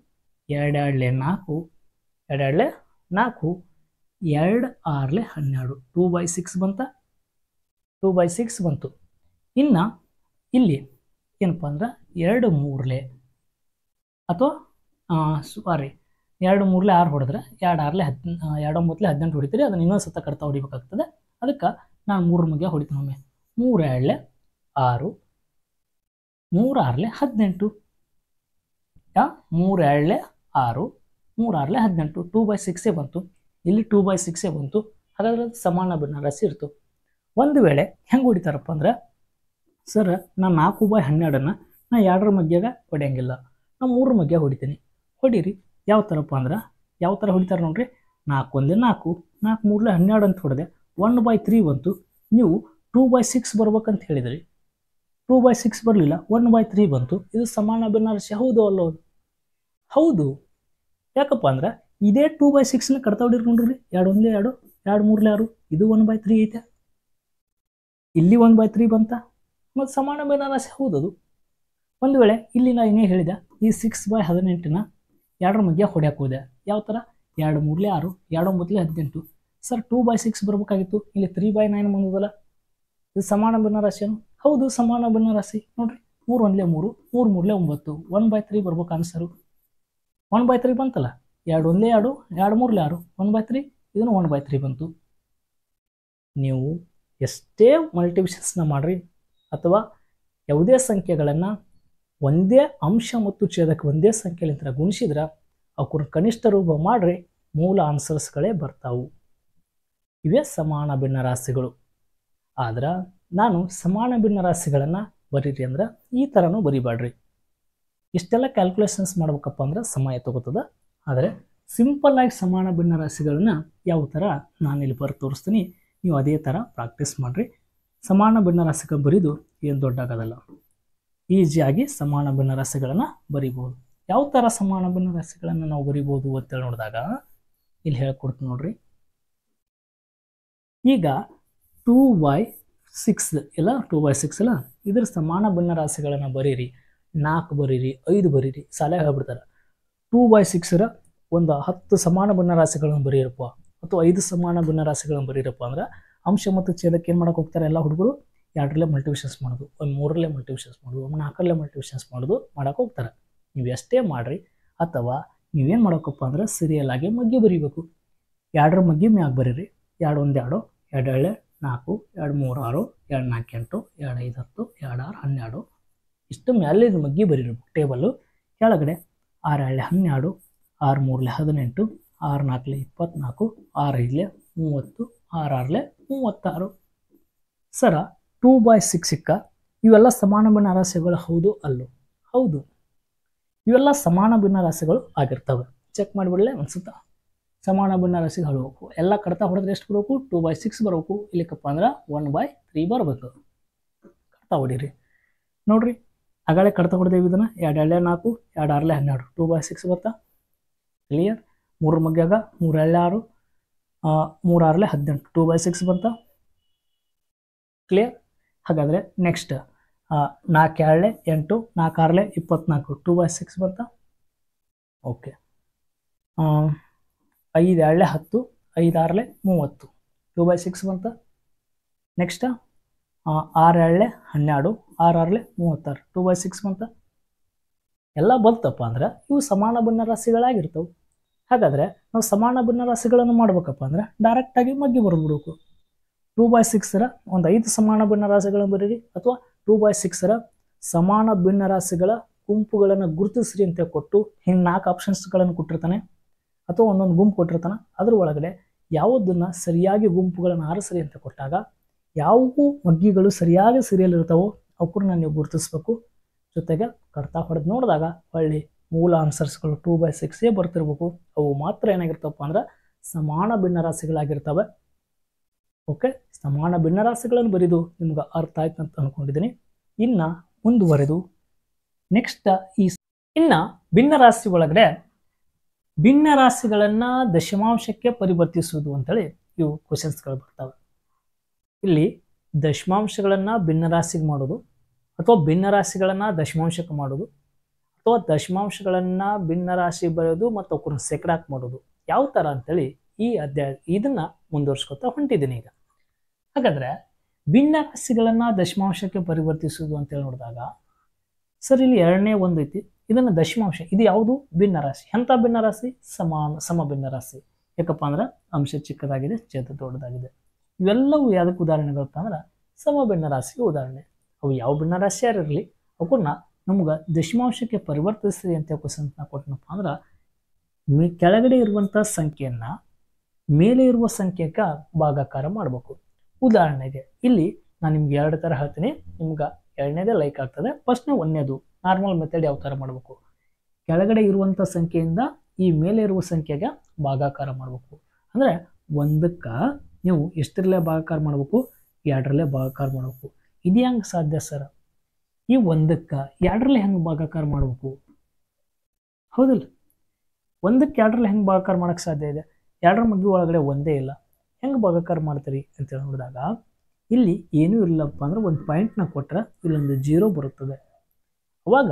ಎರಡೆರಡ್ಲೆ ನಾಲ್ಕು ಎರಡೆರಡ್ಲೆ ನಾಲ್ಕು ಎರಡು ಆರ್ಲೆ ಹನ್ನೆರಡು ಟೂ ಬೈ ಸಿಕ್ಸ್ ಬಂತ ಟೂ ಬೈ ಸಿಕ್ಸ್ ಬಂತು ಇನ್ನು ಇಲ್ಲಿ ಏನಪ್ಪ ಅಂದ್ರೆ ಎರಡು ಮೂರ್ಲೆ ಅಥವಾ ಸಾರಿ ಎರಡು ಮೂರಲೆ ಆರು ಹೊಡೆದ್ರೆ ಎರಡು ಆರಲೆ ಹತ್ತು ಎರಡು ಹದಿನೆಂಟು ಹೊಡಿತೀರಿ ಅದನ್ನು ಇನ್ನೊಂದು ಸತ್ತ ಕಡ್ತಾ ಹೊಡಿಬೇಕಾಗ್ತದೆ ಅದಕ್ಕೆ ನಾನು ಮೂರು ಮುಗಿಯ ಹೊಡಿತೀನಿ ಒಮ್ಮೆ ಮೂರು ಎರಡಲೆ ಆರು ಮೂರು ಆರಲೆ ಹದಿನೆಂಟು ಯಾ ಮೂರು ಎರಡಲೆ ಆರು ಮೂರು ಆರಲೆ ಹದಿನೆಂಟು ಟೂ ಬೈ ಸಿಕ್ಸೇ ಬಂತು ಇಲ್ಲಿ ಟೂ ಬೈ ಸಿಕ್ಸೇ ಬಂತು ಹಾಗಾದ್ರೆ ಸಮಾನ ಭಿನ್ನಾರಸಿ ಇರ್ತು ಒಂದು ವೇಳೆ ಹೆಂಗೆ ಹೊಡಿತಾರಪ್ಪ ಅಂದ್ರೆ ಸರ್ ನಾನು ನಾಲ್ಕು ಬೈ ಹನ್ನೆರಡನ್ನು ನಾ ಎರಡರ ಮಗ್ಯಾಗ ಹೊಡೆಯಂಗಿಲ್ಲ ನಾನು ಮೂರು ಮಗ್ಯಾಗ ಹೊಡಿತೀನಿ ಹೊಡೀರಿ ಯಾವ ಥರಪ್ಪ ಅಂದ್ರೆ ಯಾವ ಥರ ಹೊಡಿತಾರೆ ನೋಡ್ರಿ ನಾಲ್ಕು ಒಂದೇ ನಾಲ್ಕು ನಾಲ್ಕು ಮೂರಲೆ ಹನ್ನೆರಡು ಅಂತ ಹೊಡೆದೆ ಒನ್ ಬೈ ತ್ರೀ ಬಂತು ನೀವು ಟೂ ಬೈ ಸಿಕ್ಸ್ ಬರ್ಬೇಕಂತ ಹೇಳಿದ್ರಿ ಟೂ ಬೈ ಸಿಕ್ಸ್ ಬರಲಿಲ್ಲ ಒನ್ ಬೈ ತ್ರೀ ಬಂತು ಇದು ಸಮಾನ ಭಿನ್ನಾಂಶ ಹೌದು ಅಲ್ಲೋ ಹೌದು ಯಾಕಪ್ಪ ಅಂದ್ರೆ ಇದೇ ಟೂ ಬೈ ಸಿಕ್ಸ್ನ ಕಡ್ತಾ ಹೊಡಿರ್ಕೊಂಡ್ರಿ ಎರಡು ಒಂದೇ ಎರಡು ಎರಡು ಮೂರಲೆ ಯಾರು ಇದು ಒನ್ ಬೈ ತ್ರೀ ಐತೆ ಇಲ್ಲಿ ಒನ್ ಬೈ ತ್ರೀ ಬಂತ ಮತ್ತು ಸಮಾನ ಹೌದು ಅದು ಒಂದು ವೇಳೆ ಇಲ್ಲಿ ನಾನು ಏನೇ ಹೇಳಿದೆ ಈ ಸಿಕ್ಸ್ ಬೈ ಹದಿನೆಂಟಿನ ಎರಡರ ಮಧ್ಯ ಹೊಡ್ಯಕ್ಕೆ ಹೋದೆ ಯಾವ ಥರ ಎರಡು ಮೂರಲೇ ಆರು ಎರಡು ಒಂಬತ್ತಲೇ ಹದಿನೆಂಟು ಸರ್ ಟೂ ಬೈ ಸಿಕ್ಸ್ ಬರಬೇಕಾಗಿತ್ತು ಇಲ್ಲಿ ತ್ರೀ ಬೈ ನೈನ್ ಬಂದದಲ್ಲ ಇದು ಸಮಾನ ಭಿನ್ನ ರಾಶಿಯನ್ನು ಹೌದು ಸಮಾನ ಭಿನ್ನ ರಾಶಿ ನೋಡಿರಿ ಮೂರು ಒಂದಲೇ ಮೂರು ಮೂರು ಮೂರಲೇ ಒಂಬತ್ತು ಒನ್ ಬೈ ತ್ರೀ ಬರ್ಬೇಕು ಆನ್ಸರು ಒನ್ ಬೈ ತ್ರೀ ಬಂತಲ್ಲ ಎರಡು ಒಂದೇ ಎರಡು ಎರಡು ಮೂರಲೇ ಆರು ಒನ್ ಬೈ ತ್ರೀ ಇದನ್ನು ಒನ್ ಬೈ ತ್ರೀ ಬಂತು ನೀವು ಎಷ್ಟೇ ಮಲ್ಟಿವಿಷನ್ಸ್ನ ಮಾಡಿರಿ ಅಥವಾ ಯಾವುದೇ ಸಂಖ್ಯೆಗಳನ್ನು ಒಂದೇ ಅಂಶ ಮತ್ತು ಛೇದಕ್ಕೆ ಒಂದೇ ಸಂಖ್ಯೆಯಲ್ಲಿ ಥರ ಗುಣಿಸಿದ್ರೆ ಅವ್ರ ಕನಿಷ್ಠ ರೂಪ ಮಾಡ್ರಿ ಮೂಲ ಆನ್ಸರ್ಸ್ಗಳೇ ಬರ್ತಾವು ಇವೇ ಸಮಾನ ಭಿನ್ನ ರಾಶಿಗಳು ಆದ್ರೆ ನಾನು ಸಮಾನ ಭಿನ್ನ ರಾಶಿಗಳನ್ನು ಬರೀರಿ ಅಂದ್ರೆ ಈ ಥರನೂ ಬರಿಬಾಡ್ರಿ ಇಷ್ಟೆಲ್ಲ ಕ್ಯಾಲ್ಕುಲೇಷನ್ಸ್ ಮಾಡ್ಬೇಕಪ್ಪ ಅಂದ್ರೆ ಸಮಯ ತಗೋತದ ಆದರೆ ಆಗಿ ಸಮಾನ ಭಿನ್ನ ರಾಶಿಗಳನ್ನ ಯಾವ ಥರ ನಾನು ಇಲ್ಲಿ ಬರೆದು ತೋರಿಸ್ತೀನಿ ನೀವು ಅದೇ ಥರ ಪ್ರಾಕ್ಟೀಸ್ ಮಾಡಿರಿ ಸಮಾನ ಭಿನ್ನ ರಾಶಿಗಳು ಬರೀದು ಏನು ದೊಡ್ಡಾಗೋದಲ್ಲ ಈಸಿಯಾಗಿ ಸಮಾನ ಭಿನ್ನ ರಸಗಳನ್ನು ಬರಿಬೋದು ಯಾವ ಥರ ಸಮಾನ ಭಿನ್ನ ರಸಗಳನ್ನು ನಾವು ಬರಿಬೋದು ಅಂತೇಳಿ ನೋಡಿದಾಗ ಇಲ್ಲಿ ಹೇಳ್ಕೊಡ್ತೀನಿ ನೋಡ್ರಿ ಈಗ ಟೂ ಬೈ ಸಿಕ್ಸ್ ಇಲ್ಲ ಟೂ ಬೈ ಸಿಕ್ಸ್ ಇಲ್ಲ ಇದ್ರ ಸಮಾನ ಭಿನ್ನ ರಾಶಿಗಳನ್ನು ಬರೀರಿ ನಾಲ್ಕು ಬರೀರಿ ಐದು ಬರೀರಿ ಸಾಲ ಹೇಳ್ಬಿಡ್ತಾರೆ ಟೂ ಬೈ ಸಿಕ್ಸರ ಒಂದು ಹತ್ತು ಸಮಾನ ಭಿನ್ನ ರಾಶಿಗಳನ್ನು ಬರೀರಪ್ಪ ಅಥವಾ ಐದು ಸಮಾನ ಭಿನ್ನ ರಾಶಿಗಳನ್ನು ಬರೀರಪ್ಪ ಅಂದ್ರೆ ಅಂಶ ಮತ್ತು ಛೇದಕ್ಕೆ ಏನು ಮಾಡೋಕೆ ಹೋಗ್ತಾರೆ ಎಲ್ಲ ಹುಡುಗರು ಎರಡರಲ್ಲೇ ಮಲ್ಟಿವಿಷನ್ಸ್ ಮಾಡೋದು ಒಂದು ಮೂರರಲ್ಲೇ ಮಲ್ಟಿವಿಷನ್ಸ್ ಮಾಡೋದು ಒಂದು ನಾಲ್ಕರಲ್ಲೇ ಮಲ್ಟಿವಿಷನ್ಸ್ ಮಾಡೋದು ಮಾಡೋಕೆ ಹೋಗ್ತಾರೆ ನೀವು ಎಷ್ಟೇ ಮಾಡಿರಿ ಅಥವಾ ನೀವೇನು ಮಾಡೋಕಪ್ಪ ಅಂದರೆ ಸೀರಿಯಲ್ ಆಗಿ ಮಗ್ಗಿ ಬರೀಬೇಕು ಎರಡರ ಮಗ್ಗಿ ಮ್ಯಾಗೆ ಬರೀರಿ ಎರಡು ಒಂದು ಎರಡು ಎರಡು ನಾಲ್ಕು ಎರಡು ಮೂರು ಆರು ಎರಡು ನಾಲ್ಕು ಎಂಟು ಎರಡು ಐದು ಹತ್ತು ಎರಡು ಆರು ಹನ್ನೆರಡು ಇಷ್ಟು ಮೇಲೆ ಇದು ಮಗ್ಗಿ ಬರೀರಿ ಟೇಬಲ್ಲು ಕೆಳಗಡೆ ಆರು ಏಳೆ ಹನ್ನೆರಡು ಆರು ಮೂರಲೆ ಹದಿನೆಂಟು ಆರು ನಾಲ್ಕಲೆ ಇಪ್ಪತ್ತ್ನಾಲ್ಕು ಆರು ಐದಲೆ ಮೂವತ್ತು ಆರು ಆರಲೆ ಮೂವತ್ತಾರು ಸರ ಟೂ ಬಾಯ್ ಸಿಕ್ಸ್ ಸಿಕ್ಕ ಇವೆಲ್ಲ ಸಮಾನ ಭಿನ್ನ ರಾಶಿಗಳು ಹೌದು ಅಲ್ಲೋ ಹೌದು ಇವೆಲ್ಲ ಸಮಾನ ಭಿನ್ನ ರಾಶಿಗಳು ಆಗಿರ್ತವೆ ಚೆಕ್ ಮಾಡಿಬಿಡಲೇ ಸುತ್ತ ಸಮಾನ ಭಿನ್ನ ಭಿನ್ನರಾಶಿಗಳು ಹೋಗ್ಬೇಕು ಎಲ್ಲ ಕಡತ ಹೊಡೆದ್ರೆ ಎಷ್ಟು ಬರಬೇಕು ಟೂ ಬೈ ಸಿಕ್ಸ್ ಬರಬೇಕು ಇಲ್ಲಿಕಪ್ಪ ಅಂದ್ರೆ ಒನ್ ಬೈ ತ್ರೀ ಬರಬೇಕು ಕಡತ ಹೊಡೀರಿ ನೋಡ್ರಿ ಆಗಾಳೆ ಕಡತ ಹೊಡೆದೇವಿ ಇದನ್ನು ಎರಡು ಎಳ್ಳೆ ನಾಲ್ಕು ಎರಡು ಆರಲೆ ಹನ್ನೆರಡು ಟೂ ಬೈ ಸಿಕ್ಸ್ ಬರ್ತಾ ಕ್ಲಿಯರ್ ಮೂರು ಮಗ್ಗಾಗ ಮೂರು ಎರಡೇ ಆರು ಮೂರು ಆರಲೆ ಹದಿನೆಂಟು ಟೂ ಬೈ ಸಿಕ್ಸ್ ಬರ್ತಾ ಕ್ಲಿಯರ್ ಹಾಗಾದರೆ ನೆಕ್ಸ್ಟ್ ನಾಲ್ಕು ಎರಡಲೆ ಎಂಟು ನಾಲ್ಕು ಆರಲೆ ಇಪ್ಪತ್ನಾಲ್ಕು ಟೂ ಬೈ ಸಿಕ್ಸ್ ಬರ್ತಾ ಓಕೆ ಐದು ಎರಡಲೆ ಹತ್ತು ಐದು ಆರಲೆ ಮೂವತ್ತು ಟೂ ಬೈ ಸಿಕ್ಸ್ ಬಂತ ನೆಕ್ಸ್ಟ್ ಆರು ಎರಡಲೆ ಹನ್ನೆರಡು ಆರು ಆರಲೆ ಮೂವತ್ತಾರು ಟೂ ಬೈ ಸಿಕ್ಸ್ ಬಂತ ಎಲ್ಲ ಬಂತಪ್ಪ ಅಂದರೆ ಇವು ಸಮಾನ ಬಣ್ಣ ರಾಶಿಗಳಾಗಿರ್ತವೆ ಹಾಗಾದರೆ ನಾವು ಸಮಾನ ಭಿನ್ನರಾಶಿಗಳನ್ನು ಮಾಡ್ಬೇಕಪ್ಪ ಅಂದರೆ ಡೈರೆಕ್ಟಾಗಿ ಮಗ್ಗಿ ಬರ್ಬಿಡ್ಬೇಕು ಟೂ ಬೈ ಸಿಕ್ಸರ ಒಂದು ಐದು ಸಮಾನ ಭಿನ್ನರಾಶಿಗಳನ್ನು ಬರೀರಿ ಅಥವಾ ಟೂ ಬೈ ಸಿಕ್ಸರ ಸಮಾನ ಭಿನ್ನರಾಶಿಗಳ ಗುಂಪುಗಳನ್ನು ಗುರುತಿಸ್ರಿ ಅಂತ ಕೊಟ್ಟು ಹಿಂಗೆ ನಾಲ್ಕು ಆಪ್ಷನ್ಸ್ಗಳನ್ನು ಕೊಟ್ಟಿರ್ತಾನೆ ಅಥವಾ ಒಂದೊಂದು ಗುಂಪು ಕೊಟ್ಟಿರ್ತಾನೆ ಅದ್ರ ಒಳಗಡೆ ಯಾವುದನ್ನು ಸರಿಯಾಗಿ ಗುಂಪುಗಳನ್ನು ಆರಿಸ್ರಿ ಅಂತ ಕೊಟ್ಟಾಗ ಯಾವ ಮಗ್ಗಿಗಳು ಸರಿಯಾಗಿ ಇರ್ತಾವೋ ಅವ್ರನ್ನ ನೀವು ಗುರುತಿಸ್ಬೇಕು ಜೊತೆಗೆ ಕರ್ತಾ ಹೊಡೆದು ನೋಡಿದಾಗ ಹೊಳ್ಳಿ ಮೂಲ ಆನ್ಸರ್ಸ್ಗಳು ಟೂ ಬೈ ಸಿಕ್ಸೇ ಬರ್ತಿರ್ಬೇಕು ಅವು ಮಾತ್ರ ಏನಾಗಿರ್ತಪ್ಪ ಅಂದ್ರೆ ಸಮಾನ ಭಿನ್ನರಾಶಿಗಳಾಗಿರ್ತವೆ ಓಕೆ ಸಮಾನ ಭಿನ್ನರಾಶಿಗಳನ್ನು ಬರೆದು ನಿಮ್ಗೆ ಅರ್ಥ ಆಯ್ತು ಅಂತ ಅಂದ್ಕೊಂಡಿದ್ದೀನಿ ಇನ್ನ ಮುಂದುವರೆದು ನೆಕ್ಸ್ಟ್ ಈ ಇನ್ನು ಭಿನ್ನರಾಶಿ ಒಳಗಡೆ ಭಿನ್ನರಾಶಿಗಳನ್ನು ದಶಮಾಂಶಕ್ಕೆ ಪರಿವರ್ತಿಸುವುದು ಅಂತೇಳಿ ಇವು ಕ್ವಶನ್ಸ್ಗಳು ಬರ್ತವೆ ಇಲ್ಲಿ ದಶಮಾಂಶಗಳನ್ನು ಭಿನ್ನರಾಶಿಗೆ ಮಾಡೋದು ಅಥವಾ ಭಿನ್ನರಾಶಿಗಳನ್ನು ದಶಮಾಂಶಕ್ಕೆ ಮಾಡೋದು ಅಥವಾ ದಶಮಾಂಶಗಳನ್ನು ಭಿನ್ನರಾಶಿ ಬರೆಯೋದು ಮತ್ತು ಅವಕ್ಕೂ ಸೆಕ್ರಾಕ್ ಮಾಡೋದು ಯಾವ ಥರ ಅಂತೇಳಿ ಈ ಅಧ್ಯಾಯ ಇದನ್ನ ಮುಂದುವರ್ಸ್ಕೊತಾ ಹೊಂಟಿದ್ದೀನಿ ಈಗ ಹಾಗಾದ್ರೆ ರಾಶಿಗಳನ್ನ ದಶಮಾಂಶಕ್ಕೆ ಪರಿವರ್ತಿಸುವುದು ಅಂತೇಳಿ ನೋಡಿದಾಗ ಸರ್ ಇಲ್ಲಿ ಎರಡನೇ ಒಂದು ಐತಿ ಇದನ್ನು ದಶಮಾಂಶ ಇದು ಯಾವುದು ಭಿನ್ನ ರಾಶಿ ಎಂಥ ಭಿನ್ನ ರಾಶಿ ಸಮಾನ ಸಮ ಭಿನ್ನ ರಾಶಿ ಯಾಕಪ್ಪ ಅಂದ್ರೆ ಅಂಶ ಚಿಕ್ಕದಾಗಿದೆ ಚೇತ ದೊಡ್ಡದಾಗಿದೆ ಇವೆಲ್ಲವೂ ಯಾವುದಕ್ಕೆ ಉದಾಹರಣೆಗಳಪ್ಪ ಅಂದ್ರೆ ಸಮ ಭಿನ್ನ ರಾಶಿಗೆ ಉದಾಹರಣೆ ಅವು ಯಾವ ಭಿನ್ನ ರಾಶಿಯಾರಿರಲಿ ಯಾರಿರಲಿ ಅವನ್ನ ನಮ್ಗೆ ದಶಮಾಂಶಕ್ಕೆ ಪರಿವರ್ತಿಸ್ರಿ ಅಂತ ಕ್ವಶನ್ ಕೊಟ್ಟನಪ್ಪ ಅಂದ್ರೆ ಮೇ ಕೆಳಗಡೆ ಇರುವಂಥ ಸಂಖ್ಯೆಯನ್ನ ಮೇಲೆ ಇರುವ ಸಂಖ್ಯೆಗೆ ಭಾಗಾಕಾರ ಮಾಡಬೇಕು ಉದಾಹರಣೆಗೆ ಇಲ್ಲಿ ನಾನು ನಿಮ್ಗೆ ಎರಡು ಥರ ಹೇಳ್ತೀನಿ ನಿಮ್ಗೆ ಎರಡನೇದೇ ಲೈಕ್ ಆಗ್ತದೆ ಫಸ್ಟ್ನೇ ಒಂದನೇದು ನಾರ್ಮಲ್ ಮೆಥಡ್ ಯಾವ ಥರ ಮಾಡಬೇಕು ಕೆಳಗಡೆ ಇರುವಂಥ ಸಂಖ್ಯೆಯಿಂದ ಈ ಮೇಲೆ ಇರುವ ಸಂಖ್ಯೆಗೆ ಭಾಗಾಕಾರ ಮಾಡಬೇಕು ಅಂದರೆ ಒಂದಕ್ಕೆ ನೀವು ಎಷ್ಟರಲ್ಲೇ ಭಾಗಾಕಾರ ಮಾಡಬೇಕು ಎರಡರಲ್ಲೇ ಭಾಗಾಕಾರ ಮಾಡಬೇಕು ಇದು ಹೆಂಗೆ ಸಾಧ್ಯ ಸರ್ ಈ ಒಂದಕ್ಕೆ ಎರಡರಲ್ಲಿ ಹೆಂಗೆ ಭಾಗಾಕಾರ ಮಾಡಬೇಕು ಹೌದಿಲ್ಲ ಒಂದಕ್ಕೆ ಎರಡರಲ್ಲಿ ಹೆಂಗೆ ಭಾಗಾಕಾರ ಮಾಡೋಕ್ಕೆ ಸಾಧ್ಯ ಇದೆ ಎರಡರ ಮಗ್ಗಿ ಒಳಗಡೆ ಒಂದೇ ಇಲ್ಲ ಹೆಂಗೆ ಭಾಗಾಕಾರ ಮಾಡ್ತೀರಿ ಅಂತೇಳಿ ನೋಡಿದಾಗ ಇಲ್ಲಿ ಏನೂ ಇಲ್ಲಪ್ಪ ಅಂದ್ರೆ ಒಂದು ಪಾಯಿಂಟ್ನ ಕೊಟ್ಟರೆ ಇಲ್ಲೊಂದು ಜೀರೋ ಬರುತ್ತದೆ ಅವಾಗ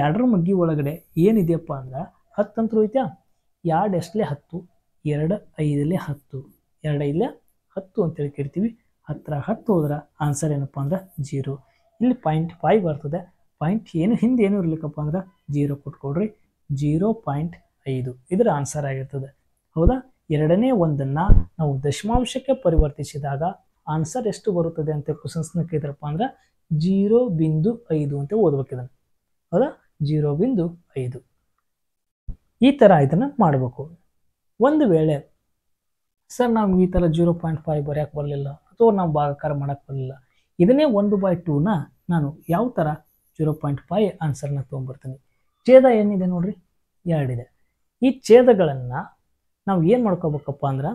ಎರಡರ ಮಗ್ಗಿ ಒಳಗಡೆ ಏನಿದೆಯಪ್ಪ ಅಂದ್ರೆ ಅಂತ ಹೋಯ್ತಾ ಎರಡು ಎಷ್ಟಲೇ ಹತ್ತು ಎರಡು ಐದಲ್ಲೇ ಹತ್ತು ಎರಡು ಐದಲೇ ಹತ್ತು ಅಂತೇಳಿ ಕೇಳ್ತೀವಿ ಹತ್ತಿರ ಹತ್ತು ಹೋದ್ರೆ ಆನ್ಸರ್ ಏನಪ್ಪ ಅಂದ್ರೆ ಜೀರೋ ಇಲ್ಲಿ ಪಾಯಿಂಟ್ ಫೈವ್ ಬರ್ತದೆ ಪಾಯಿಂಟ್ ಏನು ಹಿಂದೆ ಏನು ಇರಲಿಕ್ಕಪ್ಪ ಅಂದ್ರೆ ಜೀರೋ ಕೊಟ್ಕೊಡ್ರಿ ಜೀರೋ ಪಾಯಿಂಟ್ ಐದು ಇದರ ಆನ್ಸರ್ ಆಗಿರ್ತದೆ ಹೌದಾ ಎರಡನೇ ಒಂದನ್ನು ನಾವು ದಶಮಾಂಶಕ್ಕೆ ಪರಿವರ್ತಿಸಿದಾಗ ಆನ್ಸರ್ ಎಷ್ಟು ಬರುತ್ತದೆ ಅಂತ ಕ್ವಶನ್ಸ್ನ ಕೇಳಿದ್ರಪ್ಪ ಅಂದ್ರೆ ಜೀರೋ ಬಿಂದು ಐದು ಅಂತ ಇದನ್ನು ಹೌದಾ ಜೀರೋ ಬಿಂದು ಐದು ಈ ಥರ ಇದನ್ನು ಮಾಡಬೇಕು ಒಂದು ವೇಳೆ ಸರ್ ನಾವು ಈ ಥರ ಜೀರೋ ಪಾಯಿಂಟ್ ಫೈವ್ ಬರೆಯೋಕ್ಕೆ ಬರಲಿಲ್ಲ ಅಥವಾ ನಾವು ಭಾಗಕಾರ ಮಾಡೋಕ್ಕೆ ಬರಲಿಲ್ಲ ಇದನ್ನೇ ಒಂದು ಬೈ ಟೂನ ನಾನು ಯಾವ ಥರ ಜೀರೋ ಪಾಯಿಂಟ್ ಫೈವ್ ಆನ್ಸರ್ನ ತೊಗೊಂಡ್ಬರ್ತೀನಿ ಛೇದ ಏನಿದೆ ನೋಡ್ರಿ ಎರಡಿದೆ ಈ ಛೇದಗಳನ್ನು ನಾವು ಏನು ಮಾಡ್ಕೋಬೇಕಪ್ಪ ಅಂದ್ರೆ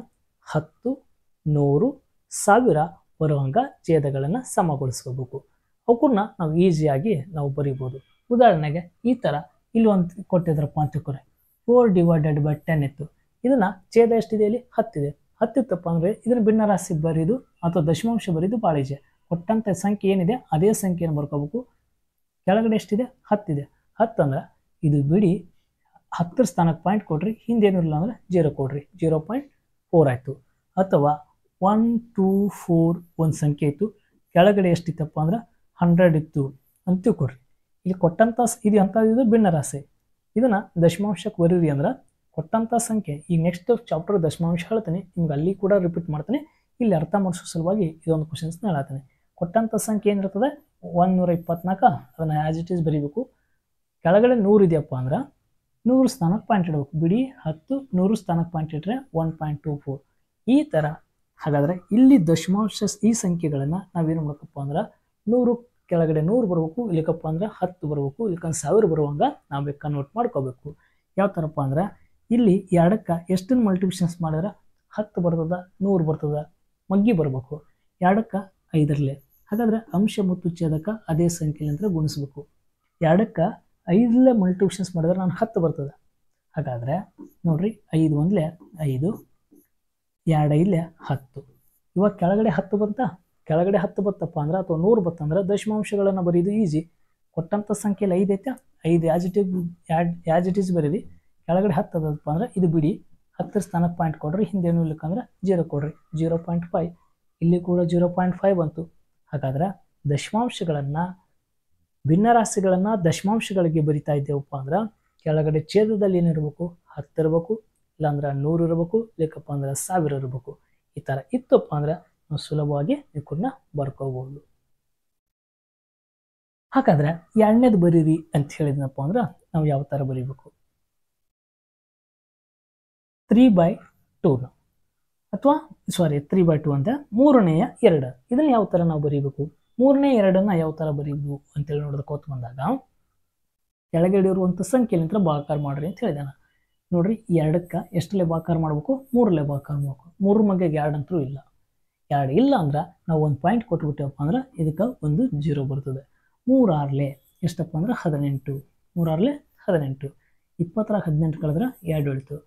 ಹತ್ತು ನೂರು ಸಾವಿರ ಬರುವಂಗ ಛೇದಗಳನ್ನು ಸಮಗೊಳಿಸ್ಕೋಬೇಕು ಅವಕ್ಕೂರ್ನ ನಾವು ಈಸಿಯಾಗಿ ನಾವು ಬರಿಬೋದು ಉದಾಹರಣೆಗೆ ಈ ಥರ ಇಲ್ಲಿ ಒಂದು ಕೊಟ್ಟಿದ್ರಪ್ಪ ಅಂತ ಕೊರೆ ಫೋರ್ ಡಿವೈಡೆಡ್ ಬೈ ಟೆನ್ ಇತ್ತು ಇದನ್ನು ಛೇದ ಎಷ್ಟಿದೆ ಇಲ್ಲಿ ಹತ್ತಿದೆ ಹತ್ತಿತ್ತಪ್ಪ ಅಂದರೆ ಇದನ್ನು ರಾಶಿ ಬರೀದು ಅಥವಾ ದಶಮಾಂಶ ಬರೀದು ಬಾಳಿಜೆ ಕೊಟ್ಟಂಥ ಸಂಖ್ಯೆ ಏನಿದೆ ಅದೇ ಸಂಖ್ಯೆಯನ್ನು ಬರ್ಕೋಬೇಕು ಕೆಳಗಡೆ ಎಷ್ಟಿದೆ ಹತ್ತಿದೆ ಹತ್ತಂದ್ರೆ ಇದು ಬಿಡಿ ಹತ್ತರ ಸ್ಥಾನಕ್ಕೆ ಪಾಯಿಂಟ್ ಕೊಡ್ರಿ ಇರಲಿಲ್ಲ ಅಂದರೆ ಜೀರೋ ಕೊಡ್ರಿ ಜೀರೋ ಪಾಯಿಂಟ್ ಫೋರ್ ಆಯಿತು ಅಥವಾ ಒನ್ ಟೂ ಫೋರ್ ಒಂದು ಸಂಖ್ಯೆ ಇತ್ತು ಕೆಳಗಡೆ ಎಷ್ಟಿತ್ತಪ್ಪ ಅಂದ್ರೆ ಹಂಡ್ರೆಡ್ ಇತ್ತು ಅಂತ ತಿಳ್ಕೊಡ್ರಿ ಇಲ್ಲಿ ಕೊಟ್ಟಂಥ ಇದು ಅಂಥದ್ದು ಭಿನ್ನರಾಸೆ ಇದನ್ನು ದಶಮಾಂಶಕ್ಕೆ ಬರೀರಿ ಅಂದ್ರೆ ಕೊಟ್ಟಂಥ ಸಂಖ್ಯೆ ಈ ನೆಕ್ಸ್ಟ್ ಚಾಪ್ಟರ್ ದಶಮಾಂಶ ಹೇಳ್ತೇನೆ ನಿಮ್ಗೆ ಅಲ್ಲಿ ಕೂಡ ರಿಪೀಟ್ ಮಾಡ್ತೇನೆ ಇಲ್ಲಿ ಅರ್ಥ ಮಾಡಿಸೋ ಸಲುವಾಗಿ ಇದೊಂದು ಕ್ವಶನ್ಸ್ನ ಹೇಳ್ತೇನೆ ಕೊಟ್ಟಂಥ ಸಂಖ್ಯೆ ಏನಿರ್ತದೆ ಒಂದು ನೂರ ಇಪ್ಪತ್ನಾಲ್ಕು ಅದನ್ನು ಆ್ಯಸ್ ಇಟ್ ಈಸ್ ಬರೀಬೇಕು ಕೆಳಗಡೆ ನೂರು ಇದೆಯಪ್ಪ ಅಂದ್ರೆ ನೂರು ಸ್ಥಾನಕ್ಕೆ ಪಾಯಿಂಟ್ ಇಡಬೇಕು ಬಿಡಿ ಹತ್ತು ನೂರು ಸ್ಥಾನಕ್ಕೆ ಪಾಯಿಂಟ್ ಇಟ್ಟರೆ ಒನ್ ಪಾಯಿಂಟ್ ಟು ಫೋರ್ ಈ ಥರ ಹಾಗಾದರೆ ಇಲ್ಲಿ ದಶಮಾಂಶ ಈ ಸಂಖ್ಯೆಗಳನ್ನು ನಾವೇನು ಮಾಡಬೇಕಪ್ಪ ಅಂದ್ರೆ ನೂರು ಕೆಳಗಡೆ ನೂರು ಬರಬೇಕು ಇಲ್ಲಿಕಪ್ಪ ಅಂದ್ರೆ ಹತ್ತು ಬರಬೇಕು ಇಲ್ಲಿಕೊಂದು ಸಾವಿರ ಬರುವಂಗೆ ನಾವು ಕನ್ವರ್ಟ್ ಮಾಡ್ಕೋಬೇಕು ಯಾವ ಥರಪ್ಪ ಅಂದ್ರೆ ಇಲ್ಲಿ ಎರಡಕ್ಕೆ ಎಷ್ಟನ್ನು ಮಲ್ಟಿಪ್ಲಿಷನ್ಸ್ ಮಾಡಿದ್ರೆ ಹತ್ತು ಬರ್ತದ ನೂರು ಬರ್ತದ ಮಗ್ಗಿ ಬರಬೇಕು ಎರಡಕ್ಕೆ ಐದರಲ್ಲೇ ಹಾಗಾದರೆ ಅಂಶ ಮತ್ತು ಛೇದಕ ಅದೇ ಸಂಖ್ಯೆಲಿಂದ ಗುಣಿಸ್ಬೇಕು ಎರಡಕ್ಕೆ ಐದಲ್ಲೇ ಮಲ್ಟಿಪ್ಷನ್ಸ್ ಮಾಡಿದ್ರೆ ನಾನು ಹತ್ತು ಬರ್ತದೆ ಹಾಗಾದರೆ ನೋಡಿರಿ ಐದು ಒಂದಲೇ ಐದು ಎರಡು ಐದಲೇ ಹತ್ತು ಇವಾಗ ಕೆಳಗಡೆ ಹತ್ತು ಬಂತ ಕೆಳಗಡೆ ಹತ್ತು ಬತ್ತಪ್ಪ ಅಂದ್ರೆ ಅಥವಾ ನೂರು ಬತ್ತಂದ್ರೆ ದಶಮಾಂಶಗಳನ್ನು ಬರೀದು ಈಸಿ ಕೊಟ್ಟಂಥ ಸಂಖ್ಯೆಯಲ್ಲಿ ಐದು ಐತೆ ಐದು ಯಾಜಿಟಿವ್ ಯಾಡ್ ಯಾಜ್ ಬರೀರಿ ಕೆಳಗಡೆ ಹತ್ತು ಅದಪ್ಪ ಅಂದ್ರೆ ಇದು ಬಿಡಿ ಹತ್ತರ ಸ್ಥಾನಕ್ಕೆ ಪಾಯಿಂಟ್ ಕೊಡ್ರಿ ಹಿಂದೇನು ಇಲ್ಲಕ್ಕಂದ್ರೆ ಜೀರೋ ಕೊಡ್ರಿ ಜೀರೋ ಪಾಯಿಂಟ್ ಫೈವ್ ಇಲ್ಲಿ ಕೂಡ ಜೀರೋ ಪಾಯಿಂಟ್ ಫೈವ್ ಬಂತು ಹಾಗಾದ್ರೆ ದಶಮಾಂಶಗಳನ್ನು ಭಿನ್ನರಾಶಿಗಳನ್ನು ದಶಮಾಂಶಗಳಿಗೆ ಬರಿತಾ ಇದ್ದೇವಪ್ಪ ಅಂದ್ರೆ ಕೆಳಗಡೆ ಛೇದದಲ್ಲಿ ಏನಿರಬೇಕು ಹತ್ತಿರಬೇಕು ಇಲ್ಲಾಂದ್ರೆ ನೂರು ಇರಬೇಕು ಇಲ್ಲಕ್ಕಪ್ಪ ಅಂದ್ರೆ ಸಾವಿರ ಇರಬೇಕು ಈ ಥರ ಇತ್ತಪ್ಪ ಅಂದ್ರೆ ನಾವು ಸುಲಭವಾಗಿ ಇದನ್ನ ಬರ್ಕೋಬಹುದು ಹಾಗಾದ್ರೆ ಎರಡನೇದು ಬರೀರಿ ಅಂತ ಹೇಳಿದ್ನಪ್ಪ ಅಂದ್ರೆ ನಾವು ಯಾವ ಥರ ಬರೀಬೇಕು ತ್ರೀ ಬೈ ಟೂನ ಅಥವಾ ಸಾರಿ ತ್ರೀ ಬೈ ಟೂ ಅಂದ್ರೆ ಮೂರನೆಯ ಎರಡು ಇದನ್ನ ಯಾವ ಥರ ನಾವು ಬರೀಬೇಕು ಮೂರನೇ ಎರಡನ್ನು ಯಾವ ಥರ ಬರೀದು ಅಂತೇಳಿ ನೋಡೋದಕ್ಕೆ ಹೋತ್ ಬಂದಾಗ ಕೆಳಗಡೆ ಇರುವಂಥ ನಂತರ ಬಾಕಾರ ಮಾಡ್ರಿ ಅಂತ ಹೇಳಿದಾನ ನೋಡ್ರಿ ಎರಡಕ್ಕೆ ಎಷ್ಟಲೇ ಬಾಕಾರ ಮಾಡ್ಬೇಕು ಮೂರಲೇ ಬಾಕಾರ ಮಾಡಬೇಕು ಮೂರು ಮಗ್ಗೆಗೆ ಎರಡು ಅಂತೂ ಇಲ್ಲ ಎರಡು ಇಲ್ಲ ಅಂದ್ರೆ ನಾವು ಒಂದು ಪಾಯಿಂಟ್ ಕೊಟ್ಬಿಟ್ಟೇವಪ್ಪ ಅಂದ್ರೆ ಇದಕ್ಕೆ ಒಂದು ಜೀರೋ ಬರ್ತದೆ ಮೂರಾರಲೆ ಎಷ್ಟಪ್ಪ ಅಂದ್ರೆ ಹದಿನೆಂಟು ಮೂರಾರಲೆ ಹದಿನೆಂಟು ಇಪ್ಪತ್ತರ ಹದಿನೆಂಟು ಕಳೆದ್ರೆ ಎರಡು ಇಳಿತು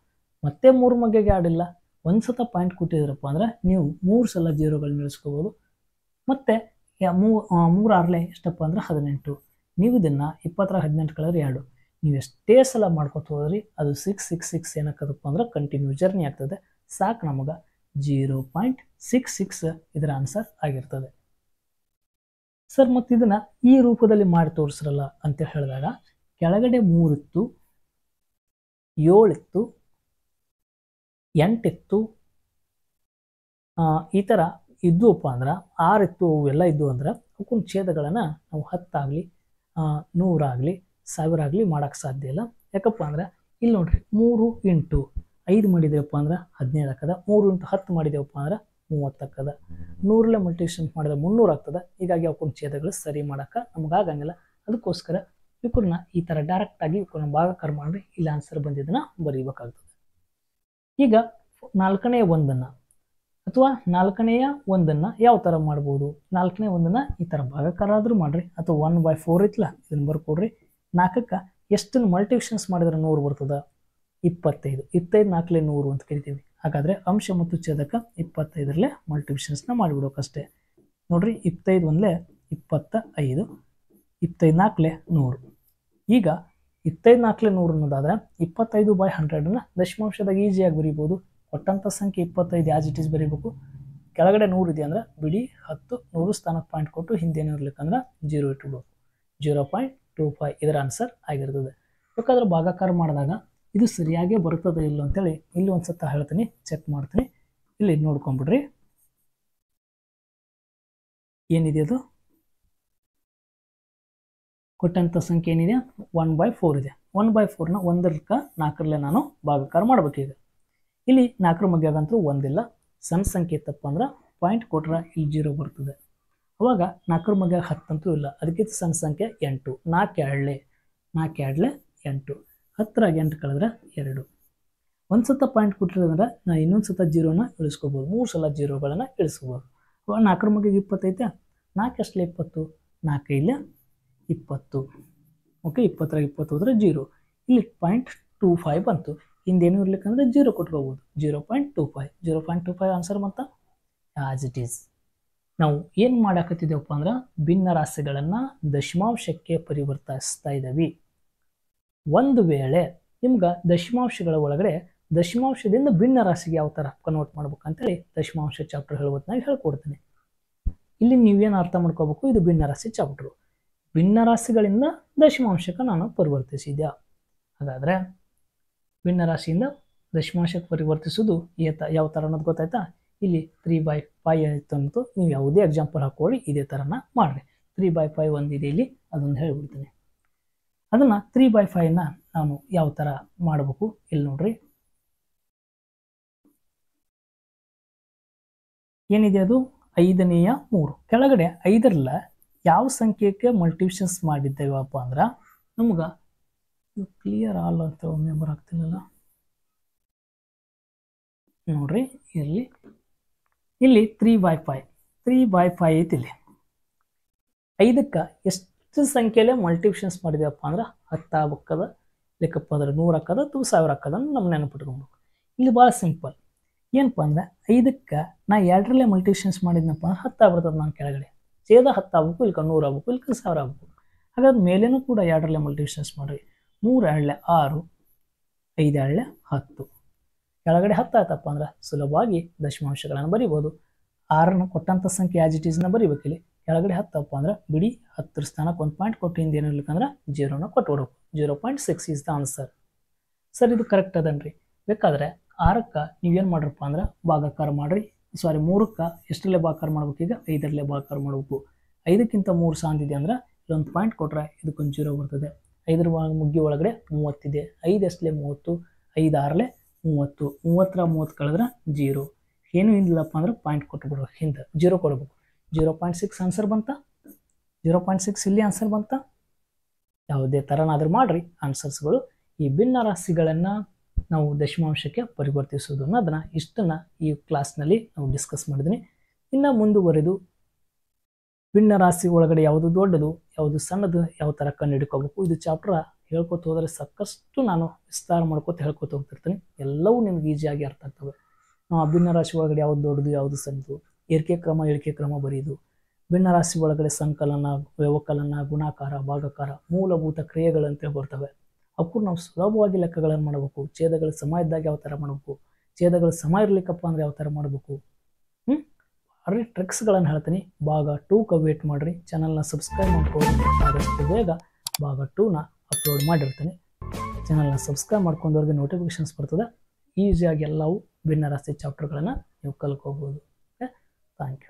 ಮತ್ತೆ ಮೂರು ಮಗ್ಗೆಗೆ ಎರಡು ಇಲ್ಲ ಒಂದು ಸತ ಪಾಯಿಂಟ್ ಕೊಟ್ಟಿದ್ರಪ್ಪ ಅಂದ್ರೆ ನೀವು ಮೂರು ಸಲ ಜೀರೋಗಳನ್ನ ಇಳಿಸ್ಕೋಬೋದು ಮತ್ತೆ ಮೂ ಮೂರು ಎಷ್ಟಪ್ಪ ಅಂದ್ರೆ ಹದಿನೆಂಟು ನೀವು ಇದನ್ನು ಇಪ್ಪತ್ತರ ಹದಿನೆಂಟು ಕಳೆದ್ರೆ ಎರಡು ನೀವು ಎಷ್ಟೇ ಸಲ ಮಾಡ್ಕೊತ ಹೋದ್ರಿ ಅದು ಸಿಕ್ಸ್ ಸಿಕ್ಸ್ ಸಿಕ್ಸ್ ಏನಕ್ಕದಪ್ಪ ಅಂದ್ರೆ ಕಂಟಿನ್ಯೂ ಜರ್ನಿ ಆಗ್ತದೆ ಸಾಕು ನಮಗೆ ಜೀರೋ ಪಾಯಿಂಟ್ ಸಿಕ್ಸ್ ಸಿಕ್ಸ್ ಇದರ ಆನ್ಸರ್ ಆಗಿರ್ತದೆ ಸರ್ ಮತ್ತು ಇದನ್ನು ಈ ರೂಪದಲ್ಲಿ ಮಾಡಿ ತೋರಿಸ್ರಲ್ಲ ಅಂತ ಹೇಳಿದಾಗ ಕೆಳಗಡೆ ಮೂರಿತ್ತು ಏಳಿತ್ತು ಎಂಟಿತ್ತು ಈ ಥರ ಇದ್ವಪ್ಪ ಅಂದ್ರೆ ಆರು ಇತ್ತು ಎಲ್ಲ ಇದ್ದು ಅಂದ್ರೆ ಅವಕ್ಕೊಂದು ಛೇದಗಳನ್ನು ನಾವು ಹತ್ತಾಗಲಿ ನೂರಾಗಲಿ ಸಾವಿರ ಆಗಲಿ ಮಾಡೋಕ್ಕೆ ಸಾಧ್ಯ ಇಲ್ಲ ಯಾಕಪ್ಪ ಅಂದ್ರೆ ಇಲ್ಲಿ ನೋಡ್ರಿ ಮೂರು ಇಂಟು ಐದು ಮಾಡಿದೆವಪ್ಪ ಅಂದ್ರೆ ಹದಿನೈದು ಹಾಕದ ಮೂರು ಇಂಟು ಹತ್ತು ಮಾಡಿದೆವಪ್ಪ ಅಂದ್ರೆ ಮೂವತ್ತು ಹಾಕದ ನೂರಲ್ಲೇ ಮಲ್ಟಿಪ್ಲಿಕೇಶನ್ ಮಾಡಿದ್ರೆ ಮುನ್ನೂರು ಆಗ್ತದೆ ಹೀಗಾಗಿ ಅವಕ್ಕೊಂದು ಛೇದಗಳು ಸರಿ ಮಾಡೋಕ್ಕೆ ನಮಗಾಗಂಗಿಲ್ಲ ಅದಕ್ಕೋಸ್ಕರ ಇವ್ರನ್ನ ಈ ಥರ ಡೈರೆಕ್ಟಾಗಿ ಇವ್ರನ್ನ ಭಾಗಕಾರ ಮಾಡಿ ಇಲ್ಲಿ ಆನ್ಸರ್ ಬಂದಿದ್ದನ್ನು ಬರೀಬೇಕಾಗ್ತದೆ ಈಗ ನಾಲ್ಕನೇ ಒಂದನ್ನು ಅಥವಾ ನಾಲ್ಕನೆಯ ಒಂದನ್ನು ಯಾವ ಥರ ಮಾಡ್ಬೋದು ನಾಲ್ಕನೇ ಒಂದನ್ನು ಈ ಥರ ಭಾಗಕಾರ ಆದರೂ ಮಾಡಿರಿ ಅಥವಾ ಒನ್ ಬೈ ಫೋರ್ ಇತ್ತಲ್ಲ ಇದನ್ನು ಬರ್ಕೊಡ್ರಿ ನಾಲ್ಕಕ್ಕೆ ಎಷ್ಟನ್ನು ಮಲ್ಟಿವಿಷನ್ಸ್ ಮಾಡಿದ್ರೆ ನೂರು ಬರ್ತದೆ ಇಪ್ಪತ್ತೈದು ಇಪ್ಪತ್ತೈದು ನಾಲ್ಕಲೇ ನೂರು ಅಂತ ಕರಿತೀವಿ ಹಾಗಾದರೆ ಅಂಶ ಮತ್ತು ಛೇದಕ ಇಪ್ಪತ್ತೈದರಲ್ಲೇ ಮಲ್ಟಿವಿಷನ್ಸ್ನ ಮಾಡಿಬಿಡೋಕಷ್ಟೇ ನೋಡಿರಿ ಇಪ್ಪತ್ತೈದು ಒಂದಲೇ ಇಪ್ಪತ್ತ ಐದು ಇಪ್ಪತ್ತೈದು ನಾಲ್ಕಲೇ ನೂರು ಈಗ ಇಪ್ಪತ್ತೈದು ನಾಲ್ಕಲೇ ನೂರು ಅನ್ನೋದಾದರೆ ಇಪ್ಪತ್ತೈದು ಬೈ ಹಂಡ್ರೆಡನ್ನು ದಶಮಾಂಶದಾಗ ಈಸಿಯಾಗಿ ಬರೀಬೋದು ಒಟ್ಟಂತ ಸಂಖ್ಯೆ ಇಪ್ಪತ್ತೈದು ಯಾಸ್ ಇಟ್ ಈಸ್ ಬರೀಬೇಕು ಕೆಳಗಡೆ ನೂರು ಇದೆ ಅಂದರೆ ಬಿಡಿ ಹತ್ತು ನೂರು ಸ್ಥಾನಕ್ಕೆ ಪಾಯಿಂಟ್ ಕೊಟ್ಟು ಹಿಂದೇನು ಇರ್ಲಿಕ್ಕಂದ್ರೆ ಜೀರೋ ಇಟ್ಬಿಡೋದು ಜೀರೋ ಪಾಯಿಂಟ್ ಟೂ ಫೈವ್ ಇದರ ಆನ್ಸರ್ ಆಗಿರ್ತದೆ ಬೇಕಾದ್ರೆ ಭಾಗಾಕಾರ ಮಾಡಿದಾಗ ಇದು ಸರಿಯಾಗೇ ಬರ್ತದೆ ಇಲ್ಲೋ ಅಂತೇಳಿ ಇಲ್ಲಿ ಒಂದು ಸತ್ತ ಹೇಳ್ತೀನಿ ಚೆಕ್ ಮಾಡ್ತೀನಿ ಇಲ್ಲಿ ನೋಡ್ಕೊಂಬಿಡ್ರಿ ಏನಿದೆ ಅದು ಕೊಟ್ಟಂಥ ಸಂಖ್ಯೆ ಏನಿದೆ ಒನ್ ಬೈ ಫೋರ್ ಇದೆ ಒನ್ ಬೈ ಫೋರ್ನ ಒಂದರ ನಾಲ್ಕರಲ್ಲೇ ನಾನು ಭಾಗಾಕಾರ ಮಾಡಬೇಕೀಗ ಇಲ್ಲಿ ನಾಲ್ಕರ ಮಧ್ಯದಂತರೂ ಒಂದಿಲ್ಲ ಸಣ್ಣ ಸಂಖ್ಯೆ ತಪ್ಪು ಅಂದ್ರೆ ಪಾಯಿಂಟ್ ಕೊಟ್ರೆ ಇಲ್ಲಿ ಜೀರೋ ಬರ್ತದೆ ಅವಾಗ ನಾಲ್ಕರ ಮಧ್ಯ ಹತ್ತಂತೂ ಇಲ್ಲ ಅದಕ್ಕಿಂತ ಸಣ್ಣ ಸಂಖ್ಯೆ ಎಂಟು ನಾಲ್ಕು ಎರಡಲೆ ನಾಲ್ಕು ಎರಡಲೆ ಎಂಟು ಹತ್ತರಾಗ ಎಂಟು ಕಳೆದ್ರೆ ಎರಡು ಒಂದು ಸತ ಪಾಯಿಂಟ್ ಕೊಟ್ಟಿರೋದಂದ್ರೆ ನಾ ಇನ್ನೊಂದು ಸತ ಜೀರೋನ ಇಳಿಸ್ಕೋಬೋದು ಮೂರು ಸಲ ಜೀರೋಗಳನ್ನು ಇಳಿಸ್ಕೋಬೋದು ಅವಾಗ ನಾಲ್ಕರ ಮಗ್ಗೆ ಇಪ್ಪತ್ತೈತೆ ಎಷ್ಟಲ್ಲಿ ಇಪ್ಪತ್ತು ಇಲ್ಲ ಇಪ್ಪತ್ತು ಓಕೆ ಇಪ್ಪತ್ತರಾಗ ಇಪ್ಪತ್ತು ಹೋದರೆ ಜೀರೋ ಇಲ್ಲಿ ಪಾಯಿಂಟ್ ಟೂ ಫೈವ್ ಬಂತು ಹಿಂದೇನು ಇರ್ಲಿಕ್ಕಂದ್ರೆ ಜೀರೋ ಕೊಟ್ಕೋಬೋದು zero point two five zero point two five answer ಮತ್ತು ಆಸ್ ಇಟ್ ಈಸ್ ನಾವು ಏನು ಮಾಡಾಕತ್ತಿದ್ದೇವಪ್ಪ ಅಂದ್ರೆ ಭಿನ್ನ ರಾಶಿಗಳನ್ನ ದಶಮಾಂಶಕ್ಕೆ ಪರಿವರ್ತಿಸ್ತಾ ಇದ್ದೀವಿ ಒಂದು ವೇಳೆ ನಿಮ್ಗೆ ದಶಮಾಂಶಗಳ ಒಳಗಡೆ ದಶಮಾಂಶದಿಂದ ಭಿನ್ನ ರಾಶಿಗೆ ಯಾವ ಥರ ಕನ್ವರ್ಟ್ ಮಾಡ್ಬೇಕು ಅಂತೇಳಿ ದಶಮಾಂಶ ಚಾಪ್ಟರ್ ಹೇಳುವತ್ನಾಗ ಹೇಳ್ಕೊಡ್ತೀನಿ ಇಲ್ಲಿ ನೀವೇನು ಅರ್ಥ ಮಾಡ್ಕೋಬೇಕು ಇದು ಭಿನ್ನ ರಾಶಿ ಚಾಪ್ಟ್ರು ಭಿನ್ನ ರಾಶಿಗಳಿಂದ ದಶಮಾಂಶಕ್ಕೆ ನಾನು ಪರಿವರ್ತಿಸಿದ್ಯಾ ಹಾಗಾದ್ರೆ ಭಿನ್ನ ರಾಶಿಯಿಂದ ದಶಮಾಂಶಕ್ಕೆ ಪರಿವರ್ತಿಸೋದು ಏತ ಯಾವ ಥರ ಅನ್ನೋದು ಗೊತ್ತಾಯ್ತಾ ಇಲ್ಲಿ ತ್ರೀ ಬೈ ಫೈವ್ ಆಯಿತು ಅಂತೂ ನೀವು ಯಾವುದೇ ಎಕ್ಸಾಂಪಲ್ ಹಾಕೊಳ್ಳಿ ಇದೇ ಥರನ ಮಾಡ್ರಿ ತ್ರೀ ಬೈ ಫೈ ಒಂದಿದೆ ಇಲ್ಲಿ ಅದೊಂದು ಹೇಳಿಬಿಡ್ತೀನಿ ಅದನ್ನು ತ್ರೀ ಬೈ ಫೈವ್ನ ನಾನು ಯಾವ ಥರ ಮಾಡಬೇಕು ಇಲ್ಲಿ ನೋಡ್ರಿ ಏನಿದೆ ಅದು ಐದನೆಯ ಮೂರು ಕೆಳಗಡೆ ಐದರಲ್ಲ ಯಾವ ಸಂಖ್ಯೆಗೆ ಮಲ್ಟಿಪ್ಷನ್ಸ್ ಮಾಡಿದ್ದೇವಪ್ಪ ಅಂದ್ರೆ ನಮ್ಗೆ ಇದು ಕ್ಲಿಯರ್ ಆಲ್ ಅಂತ ಒಮ್ಮೆ ಬರಾಗ್ತಿಲ್ಲಲ್ಲ ನೋಡ್ರಿ ಇಲ್ಲಿ ಇಲ್ಲಿ three by five three by five ಐತಿ ಇಲ್ಲಿ ಐದಕ್ಕೆ ಎಷ್ಟು ಸಂಖ್ಯೆಯಲ್ಲೇ ಮಲ್ಟಿಪ್ಷನ್ಸ್ ಮಾಡಿದೇವಪ್ಪ ಅಂದ್ರೆ ಹತ್ತಾಗದ ಲೆಕ್ಕಪ್ಪ ಅಂದ್ರೆ ನೂರು ಹಾಕದ ಅಥವಾ ಸಾವಿರ ಹಾಕದ ನಮ್ಮ ನೆನಪಿಟ್ಕೊಬೇಕು ಇಲ್ಲಿ ಭಾಳ ಸಿಂಪಲ್ ಏನಪ್ಪ ಅಂದ್ರೆ ಐದಕ್ಕೆ ನಾ ಎರಡರಲ್ಲೇ ಮಲ್ಟಿಪ್ಷನ್ಸ್ ಮಾಡಿದ್ನಪ್ಪ ಅಂದ್ರೆ ಹತ್ತು ಬರ್ತದೆ ನಾನು ಕೆಳಗಡೆ ಸೇದ ಹತ್ತು ಆಗ್ಬೇಕು ಇಲ್ಕ ನೂರು ಆಗ್ಬೇಕು ಇಲ್ಕ ಸಾವಿರ ಆಗ್ಬೇಕು ಹಾಗಾದ್ರೆ ಮೇಲೇನು ಕೂಡ ಎರಡರಲ್ಲೇ ಮಲ್ಟಿಪ್ಷನ್ಸ್ ಮಾಡಿರಿ ಮೂರು ಹಳ್ಳೆ ಆರು ಐದು ಹಳ್ಳೆ ಹತ್ತು ಕೆಳಗಡೆ ಹತ್ತು ಆಯ್ತಪ್ಪ ಅಂದ್ರೆ ಸುಲಭವಾಗಿ ದಶಮಾಂಶಗಳನ್ನು ಬರಿಬೋದು ಆರನ್ನು ಕೊಟ್ಟಂಥ ಸಂಖ್ಯೆ ಆಸ್ ಇಟ್ ಈಸ್ನ ಕೆಳಗಡೆ ಹತ್ತಪ್ಪ ಅಂದ್ರೆ ಬಿಡಿ ಹತ್ತರ ಸ್ಥಾನಕ್ಕೆ ಒಂದು ಪಾಯಿಂಟ್ ಕೊಟ್ಟು ಹಿಂದೆ ಅಂದ್ರೆ ಜೀರೋನ ಕೊಟ್ಬಿಡ್ಬೇಕು zero point six is the answer sir ಇದು ಕರೆಕ್ಟ್ ಅದನ್ರಿ ಬೇಕಾದ್ರೆ ನೀವು ನೀವೇನು ಮಾಡ್ರಪ್ಪ ಅಂದ್ರೆ ಭಾಗಕಾರ ಮಾಡಿರಿ ಸಾರಿ ಮೂರಕ್ಕೆ ಎಷ್ಟರಲ್ಲೇ ಭಾಗಾಕಾರ ಮಾಡ್ಬೇಕು ಈಗ ಐದರಲ್ಲೇ ಭಾಗಕಾರ ಮಾಡ್ಬೇಕು ಐದಕ್ಕಿಂತ ಮೂರು ಸಾಂದಿದೆ ಅಂದ್ರೆ ಇಲ್ಲೊಂದು ಪಾಯಿಂಟ್ ಕೊಟ್ರೆ ಇದಕ್ಕೊಂದು ಜೀರೋ ಬರ್ತದೆ ಐದರ ಮುಗ್ಗಿ ಒಳಗಡೆ ಮೂವತ್ತಿದೆ ಐದು ಎಷ್ಟಲೆ ಮೂವತ್ತು ಐದು ಆರಲೆ ಮೂವತ್ತು ಮೂವತ್ತರ ಮೂವತ್ತು ಕಳೆದ್ರೆ ಜೀರೋ ಏನೂ ಇಲ್ಲಪ್ಪ ಅಂದ್ರೆ ಪಾಯಿಂಟ್ ಕೊಟ್ಬಿಡ್ರು ಹಿಂದೆ ಜೀರೋ ಕೊಡಬೇಕು ಜೀರೋ ಪಾಯಿಂಟ್ ಸಿಕ್ಸ್ ಆನ್ಸರ್ ಬಂತ ಜೀರೋ ಪಾಯಿಂಟ್ ಸಿಕ್ಸ್ ಇಲ್ಲಿ ಆನ್ಸರ್ ಬಂತ ಯಾವುದೇ ಥರನಾದರೂ ಮಾಡಿರಿ ಆನ್ಸರ್ಸ್ಗಳು ಈ ಭಿನ್ನ ರಾಶಿಗಳನ್ನು ನಾವು ದಶಮಾಂಶಕ್ಕೆ ಪರಿವರ್ತಿಸೋದು ಅನ್ನೋದನ್ನು ಇಷ್ಟನ್ನು ಈ ಕ್ಲಾಸ್ನಲ್ಲಿ ನಾವು ಡಿಸ್ಕಸ್ ಮಾಡಿದ್ದೀನಿ ಇನ್ನು ಮುಂದುವರೆದು ಭಿನ್ನ ರಾಶಿ ಒಳಗಡೆ ಯಾವುದು ದೊಡ್ಡದು ಯಾವುದು ಸಣ್ಣದು ಯಾವ ಥರ ಕಣ್ಣು ಹಿಡ್ಕೋಬೇಕು ಇದು ಚಾಪ್ಟ್ರ ಹೇಳ್ಕೊತ ಹೋದರೆ ಸಾಕಷ್ಟು ನಾನು ವಿಸ್ತಾರ ಮಾಡ್ಕೊತ ಹೇಳ್ಕೊತ ಹೋಗ್ತಿರ್ತೀನಿ ಎಲ್ಲವೂ ನಿಮ್ಗೆ ಈಸಿಯಾಗಿ ಅರ್ಥ ಆಗ್ತವೆ ನಾವು ಭಿನ್ನ ರಾಶಿ ಒಳಗಡೆ ಯಾವುದು ದೊಡ್ಡದು ಯಾವುದು ಸಣ್ಣದು ಏರಿಕೆ ಕ್ರಮ ಇಳಿಕೆ ಕ್ರಮ ಬರೀದು ಭಿನ್ನ ರಾಶಿ ಒಳಗಡೆ ಸಂಕಲನ ವ್ಯವಕಲನ ಗುಣಾಕಾರ ಭಾಗಕಾರ ಮೂಲಭೂತ ಕ್ರಿಯೆಗಳಂತ ಬರ್ತವೆ ಅವಕ್ಕೂ ನಾವು ಸುಲಭವಾಗಿ ಲೆಕ್ಕಗಳನ್ನು ಮಾಡಬೇಕು ಛೇದಗಳು ಸಮ ಇದ್ದಾಗ ಯಾವ ಥರ ಮಾಡಬೇಕು ಛೇದಗಳು ಸಮ ಇರಲಿಕ್ಕಪ್ಪ ಅಂದರೆ ಯಾವ ಥರ ಮಾಡಬೇಕು ಅದರಲ್ಲಿ ಟ್ರಿಕ್ಸ್ಗಳನ್ನು ಹೇಳ್ತೀನಿ ಭಾಗ ಕ ವೇಟ್ ಮಾಡಿರಿ ಚಾನಲ್ನ ಸಬ್ಸ್ಕ್ರೈಬ್ ಮಾಡ್ಕೊಳ್ಳಿ ಆದಷ್ಟು ಬೇಗ ಭಾಗ ಟೂನ ಅಪ್ಲೋಡ್ ಮಾಡಿರ್ತೀನಿ ಚಾನಲ್ನ ಸಬ್ಸ್ಕ್ರೈಬ್ ಮಾಡ್ಕೊಂಡವ್ರಿಗೆ ನೋಟಿಫಿಕೇಷನ್ಸ್ ಬರ್ತದೆ ಈಸಿಯಾಗಿ ಎಲ್ಲವೂ ರಸ್ತೆ ಚಾಪ್ಟರ್ಗಳನ್ನು ನೀವು ಕಲ್ಕೋಬೋದು ಓಕೆ ಥ್ಯಾಂಕ್ ಯು